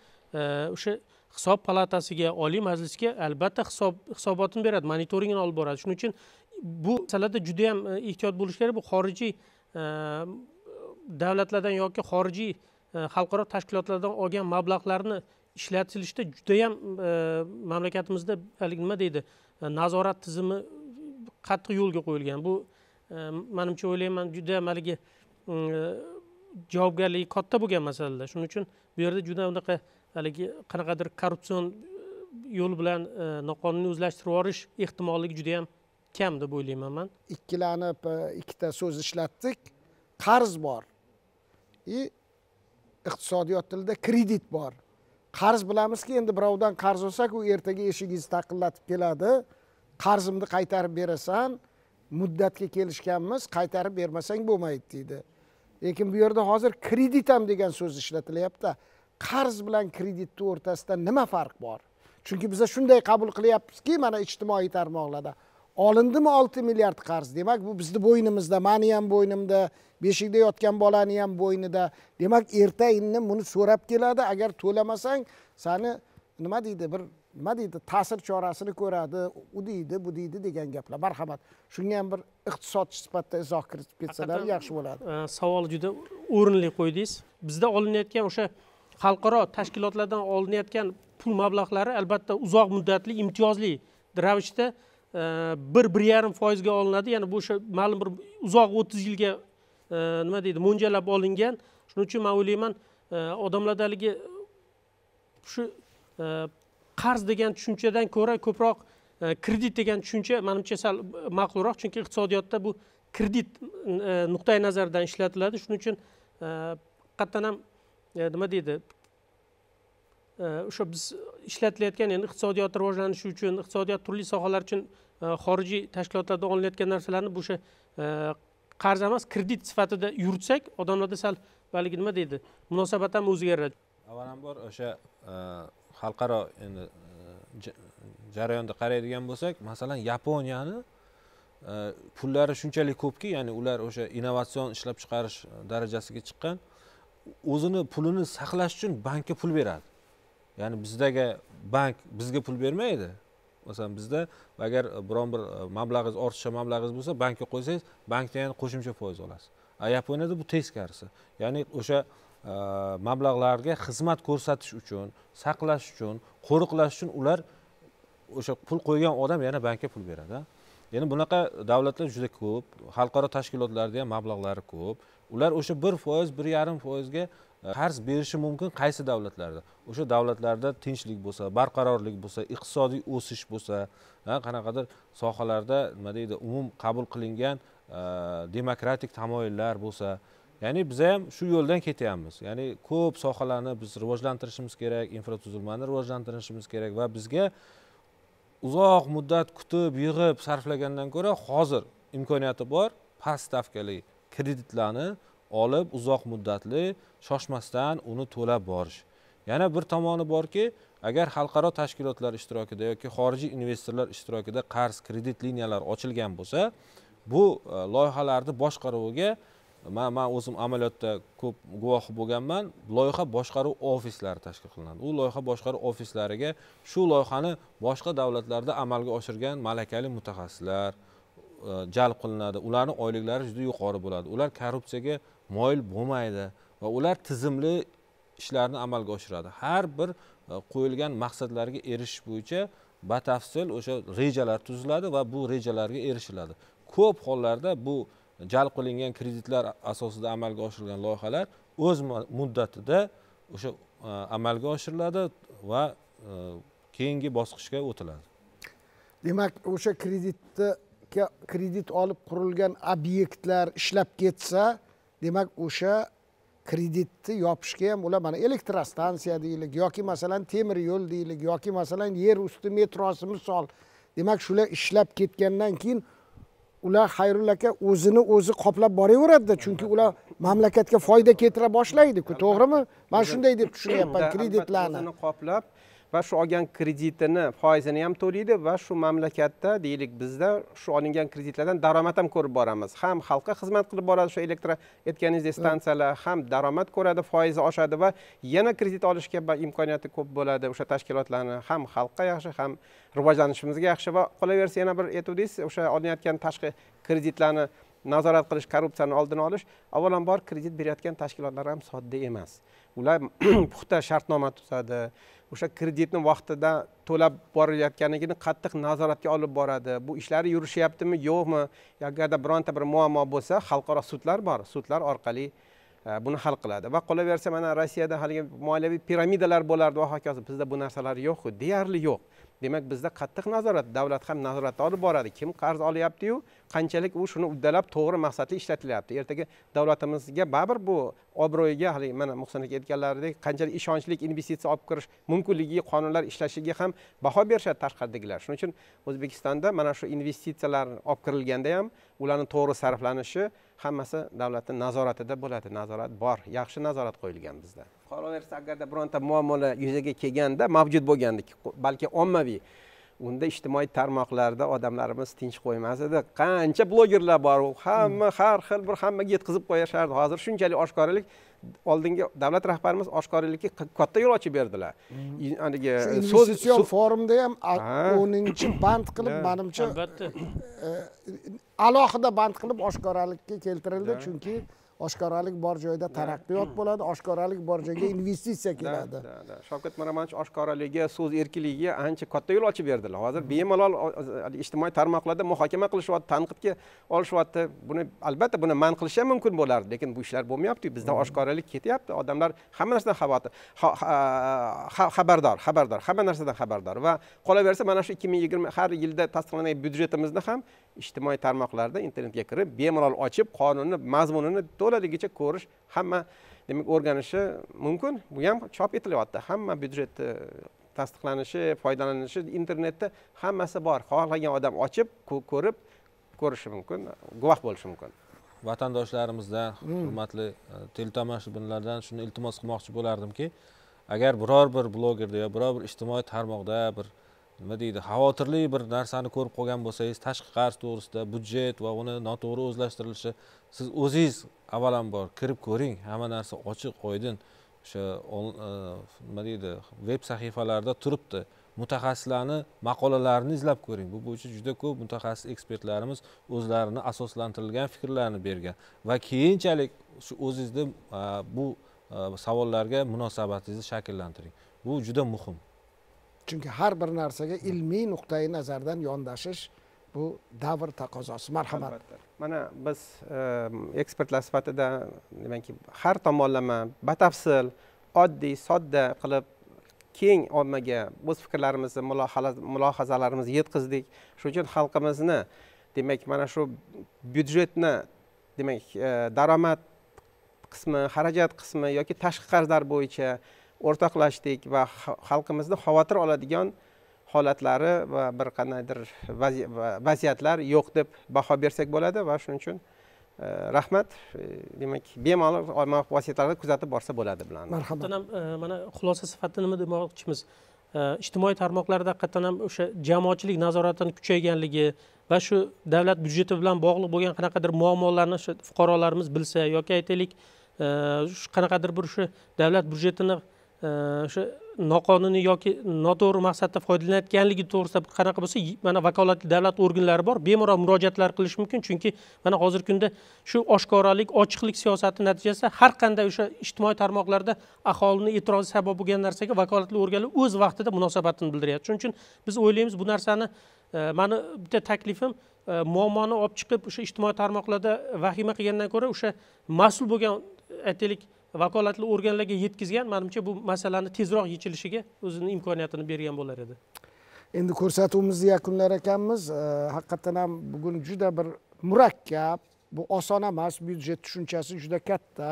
S4: e, o'sha hisob palatasiga oliy majlisga albatta hisob hisobotini beradi monitoringini olib boradi shuning uchun bu masalada juda yam e, ehtiyot bo'lish kerak bu xorijiy e, davlatlardan yoki xorijiy xalqaro tashkilotlardan olgan mablag'larni ishlatilishda judayam mamlakatimizda haligi nima deydi nazorat tizimi qattiq yo'lga qo'yilgan bu manimcha o'ylayman juda haligi javobgarligi katta bo'lgan masalada shuning uchun bu yerda juda unaqa haligi qanaqadir korrupsion e, yo'l bilan e, noqonuniy o'zlashtirib yuborish ehtimolligi juda yam kam deb o'ylayman man
S1: ikkilanib e, ikkita so'z ishlatdik qarz bor и iqtisodiyot tilida kredit bor qarz bilamizki endi birovdan qarz olsak u ertaga eshigingizni taqillatib keladi qarzimni qaytarib berasan muddatga kelishganmiz qaytarib bermasang bo'lmaydi deydi lekin bu yerda hozir kredit ham degan so'z ishlatilyapti qarz bilan kreditni o'rtasida nima farq bor chunki biza shunday qabul qilyapmizki mana ijtimoiy tarmoqlarda olindimi olti milliard qarz demak bu bizni bo'ynimizda mani ham bo'ynimda beshikda yotgan bolani ham bo'ynida demak erta indin buni so'rab keladi agar to'lamasang sani nima deydi bir nima deydi ta'sir chorasini ko'radi u deydi bu deydi degan gaplar marhamat shunga ham bir iqtisodchi sifatida izoh kiritib ketsalar yaxshi bo'ladi
S4: e, savol juda o'rinli qo'ydingiz bizda olinayotgan o'sha xalqaro tashkilotlardan olinayotgan pul mablag'lari albatta uzoq muddatli imtiyozli ravishda e, bir bir yarim foizga olinadi ya'ni bu o'sha ma'lum bir uzoq o'ttiz yilga e, nima deydi mo'ljallab olingan shuning uchun man o'ylayman odamlarda haligi shu qarz degan tushunchadan ko'ra ko'proq e, kredit degan tushuncha manimcha sal e, ma'qulroq chunki iqtisodiyotda bu kredit e, nuqtai nazaridan ishlatiladi shuning uchun haqiqatdan ham nima deydi o'sha biz ishlatilayotgan endi iqtisodiyot rivojlanishi uchun iqtisodiyot turli sohalar uchun xorijiy tashkilotlardan olinayotgan narsalarni bu o'sha qarz emas kredit sifatida yuritsak odamlarda sal haligi nima deydi munosabat ham o'zgaradi
S3: avvalambor o'sha xalqaro endi e, jarayonda qaraydigan bo'lsak masalan yaponiyani e, pullari shunchalik ko'pki ya'ni ular o'sha innovatsion ishlab chiqarish darajasiga chiqqan o'zini pulini saqlash uchun bankka pul beradi ya'ni bizdagi bank bizga pul bermaydi masalan bizda agar biron bir e, mablag'ingiz ortiqcha mablag'ingiz bo'lsa bankka qo'ysangiz bankdan yana qo'shimcha foiz olasiz a yaponiyada bu teskarisi ya'ni o'sha mablag'larga xizmat ko'rsatish uchun saqlash uchun qo'riqlash uchun ular o'sha pul qo'ygan odam yana bankka pul beradi endi bunaqa davlatlar juda ko'p xalqaro tashkilotlarni ham mablag'lari ko'p ular o'sha bir foiz bir yarim foizga e, qarz berishi mumkin qaysi davlatlarda o'sha davlatlarda tinchlik bo'lsa barqarorlik bo'lsa iqtisodiy o'sish bo'lsa qanaqadir sohalarda nima deydi umum qabul qilingan e, demokratik tamoyillar bo'lsa ya'ni biz ham shu yo'ldan ketyapmiz ya'ni ko'p sohalarni biz rivojlantirishimiz kerak infratuzilmani rivojlantirishimiz kerak va bizga uzoq muddat kutib yig'ib sarflagandan ko'ra hozir imkoniyati bor past stavkali kreditlarni olib uzoq muddatli shoshmasdan uni to'lab borish yana bir tomoni borki agar xalqaro tashkilotlar ishtirokida yoki xorijiy investorlar ishtirokida qarz kredit liniyalari ochilgan bo'lsa bu e, loyihalarni boshqaruviga man man o'zim amaliyotda ko'p guvoh bo'lganman loyiha boshqaruv ofislari tashkil qilinadi u loyiha boshqaruv ofislariga shu loyihani boshqa davlatlarda amalga oshirgan malakali mutaxassislar e, jalb qilinadi ularni oyliklari juda yuqori bo'ladi ular korrupsiyaga moyil bo'lmaydi va ular tizimli ishlarni amalga oshiradi har bir e, qo'yilgan maqsadlarga erishish bo'yicha batafsil o'sha rejalar tuziladi va bu rejalarga erishiladi ko'p hollarda bu jalb qilingan kreditlar asosida amalga oshirilgan loyihalar o'z muddatida o'sha e, amalga oshiriladi va e, keyingi bosqichga o'tiladi demak
S1: o'sha kreditni kredit olib qurilgan obyektlar ishlab ketsa demak o'sha kreditni yopishga ham ular mana elektrostansiya deylik yoki masalan temir yo'l deylik yoki masalan yer usti metrosi misol demak shular ishlab ketgandan keyin ular xayrulla aka o'zini o'zi qoplab boraveradida chunki ular mamlakatga foyda keltira boshlaydiku to'g'rimi man shunday deb tushunyapman kreditlarni o'zini
S2: qoplab va shu olgan kreditini foizini ham to'laydi va shu mamlakatda deylik bizda shu olingan kreditlardan daromad ham ko'rib boramiz ham xalqqa xizmat qilib boradi shu elektr aytganingizdek stansiyalar ham daromad ko'radi foizi oshadi va yana kredit olishga imkoniyati ko'p bo'ladi o'sha tashkilotlarni ham xalqqa yaxshi ham rivojlanishimizga yaxshi va qolaversa yana bir aytuvdingiz o'sha olinayotgan tashqi kreditlarni nazorat qilish korrupsiyani oldini olish avvalambor kredit berayotgan tashkilotlar ham sodda emas ular puxta shartnoma tuzadi o'sha kreditni vaqtida to'lab borilayotganligini qattiq nazoratga olib boradi bu ishlari yurishyaptimi yo'qmi agarda bironta bir muammo bo'lsa xalqaro sudlar bor sudlar orqali e, buni hal qiladi va qolaversa mana rossiyada haligi moliyaviy piramidalar bo'lardi va hokazo bizda bu narsalar yo'qku deyarli yo'q demak bizda qattiq nazorat davlat ham nazoratni olib boradi kim qarz olyaptiyu qanchalik u shuni uddalab to'g'ri maqsadli ishlatilyapti ertaga davlatimizga baribir bu obro'yiga haligi mana muhsin aka aytganlaridek qanchalik ishonchli investitsiya olib kirish mumkinligiga qonunlar ishlashiga ham baho berishadi tashqaridagilar shuning uchun o'zbekistonda mana shu investitsiyalar olib kirilganda ham ularni to'g'ri sarflanishi hammasi davlatni nazoratida bo'ladi nazorat bor yaxshi nazorat qo'yilgan bizda qolaversa agarda bironta muammolar yuzaga kelganda mavjud bo'lgandek balki ommaviy unda ijtimoiy tarmoqlarda odamlarimiz tinch qo'ymas edi qancha blogerlar bor hamma har xil bir hammaga yetkazib qo'yishardi hozir shunchalik oshkoralik oldingi davlat rahbarimiz oshkoralikka katta yo'l ochib berdilar haligi mm. investitsion
S1: forumda ham o'ninchi band qilib manimcha e, alohida band qilib oshkoralikka keltirildi chunki oshkoralik bor joyda taraqqiyot bo'ladi oshkoralik bor joyga investitsiya keladi
S2: shavkat miromonovich oshkoraligi so'z erkinligiga ancha katta yo'l ochib berdilar hozir bemalol ijtimoiy tarmoqlarda muhokama qilishyapti tanqidga olishyapti buni albatta buni man qilish ham mumkin bo'lardi lekin bu ishlar bo'lmayapti bizda mm-hmm. oshkoralik ketyapti odamlar hamma narsadan xavotir xabardor xabardor hamma narsadan xabardor va qolaversa mana shu ikki ming yigirma har yilda tasdiqlangan byudjetimizni ham ijtimoiy tarmoqlarda internetga kirib bemalol ochib qonunni mazmunini to'laligicha ko'rish hamma demak o'rganishi mumkin bu ham chop etilyapti hamma byudjetni e, tasdiqlanishi foydalanishi internetda hammasi bor xohlagan odam ochib ko'rib ko'rishi mumkin guvoh bo'lishi mumkin
S3: vatandoshlarimizdan hmm. hurmatli e, teletomoshabinlardan shuni iltimos qilmoqchi bo'lardimki agar biror bir blogerda yo biror bir ijtimoiy tarmoqda bir nima deydi xavotirli bir narsani ko'rib qolgan bo'lsangiz tashqi qarz to'g'risida budjet va uni noto'g'ri o'zlashtirilishi siz o'zingiz avvalambor kirib ko'ring hamma narsa ochiq oydin o'sha e, nima deydi veb sahifalarda turibdi mutaxassislarni maqolalarini izlab ko'ring bu bo'yicha juda ko'p mutaxassis ekspertlarimiz o'zlarini asoslantirilgan fikrlarini bergan va keyinchalik shu o'zingizni e, bu e, savollarga munosabatingizni shakllantiring bu juda muhim
S1: chunki har bir narsaga ilmiy nuqtai nazardan yondashish bu davr taqozosi marhamat
S2: mana biz ekspertlar sifatida nimaiki har tomonlama batafsil oddiy sodda qilib keng ommaga o'z fikrlarimizni mulohazalarimizni yetkazdik shuning uchun xalqimizni demak mana shu byudjetni demak e, daromad qismi xarajat qismi yoki tashqi qarzlar bo'yicha o'rtoqlashdik va xalqimizni xavotir oladigan holatlari va bir qandaydir vaziyatlar yo'q deb baho bersak bo'ladi va shuning uchun e, rahmat e, demak bemalol ommaviy vositalarni kuzatib borsa bo'ladi bularni marhamat
S4: ham e, mana xulosa sifatida nima demoqchimiz ijtimoiy tarmoqlarda haqiqatdan ham o'sha jamoatchilik nazoratini kuchayganligi va shu davlat byudjeti bilan bog'liq bo'lgan qanaqadir muammolarni o'sha fuqarolarimiz bilsa yoki aytaylik shu qanaqadir bir shu davlat byudjetini o'sha noqonuniy yoki noto'g'ri maqsadda foydalanayotganligi to'g'risida qanaqa bo'lsa mana vakolatli davlat organlari bor bemalol murojaatlar qilish mumkin chunki mana hozirgi kunda shu oshkoralik ochiqlik siyosati natijasida har qanday o'sha ijtimoiy tarmoqlarda aholini e'tirozi sabab bo'lgan narsaga vakolatli organlar o'z vaqtida munosabatini bildiryapti shuning uchun biz o'ylaymiz bu narsani e, mani bitta taklifim e, muammoni olib chiqib o'sha ijtimoiy tarmoqlarda vahima qilgandan ko'ra o'sha mas'ul bo'lgan e, aytaylik vakolatli organlarga yetkazgan manimcha bu masalani tezroq yechilishiga o'zini imkoniyatini bergan bo'lar edi
S1: endi ko'rsatuvimizni yakunlar ekanmiz haqiqatdan ham bugun juda bir murakkab bu oson emas byudjet tushunchasi juda katta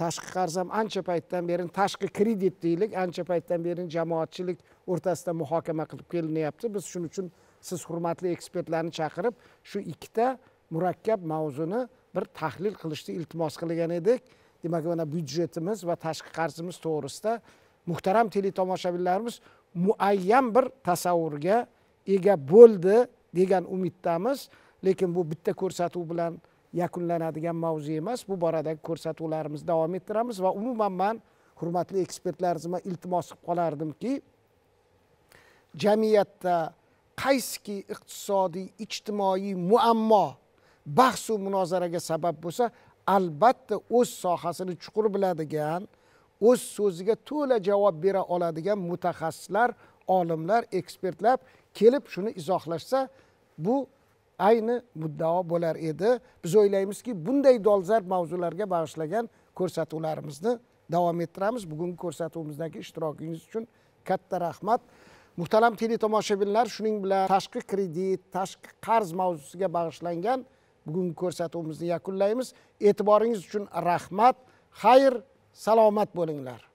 S1: tashqi qarz ham ancha paytdan beri tashqi kredit deylik ancha paytdan beri jamoatchilik o'rtasida muhokama qilib kelinyapti biz shuning uchun siz hurmatli ekspertlarni chaqirib shu ikkita murakkab mavzuni bir tahlil qilishni iltimos qilgan edik demak mana byudjetimiz va tashqi qarzimiz to'g'risida muhtaram teletomoshabinlarimiz muayyan bir tasavvurga ega bo'ldi degan umiddamiz lekin bu bitta ko'rsatuv bilan yakunlanadigan mavzu emas bu boradagi ko'rsatuvlarimizni davom ettiramiz va umuman man hurmatli ekspertlarimizga iltimos qilib qolardimki jamiyatda qaysiki iqtisodiy ijtimoiy muammo bahsu munozaraga sabab bo'lsa albatta o'z sohasini chuqur biladigan o'z so'ziga to'la javob bera oladigan mutaxassislar olimlar ekspertlar kelib shuni izohlashsa bu ayni muddao bo'lar edi biz o'ylaymizki bunday dolzarb mavzularga bag'ishlagan ko'rsatuvlarimizni davom ettiramiz bugungi ko'rsatuvimizdagi ishtirokingiz uchun katta rahmat muhtaram teletomoshabinlar shuning bilan tashqi kredit tashqi qarz mavzusiga bag'ishlangan bugungi ko'rsatuvimizni yakunlaymiz e'tiboringiz uchun rahmat xayr salomat bo'linglar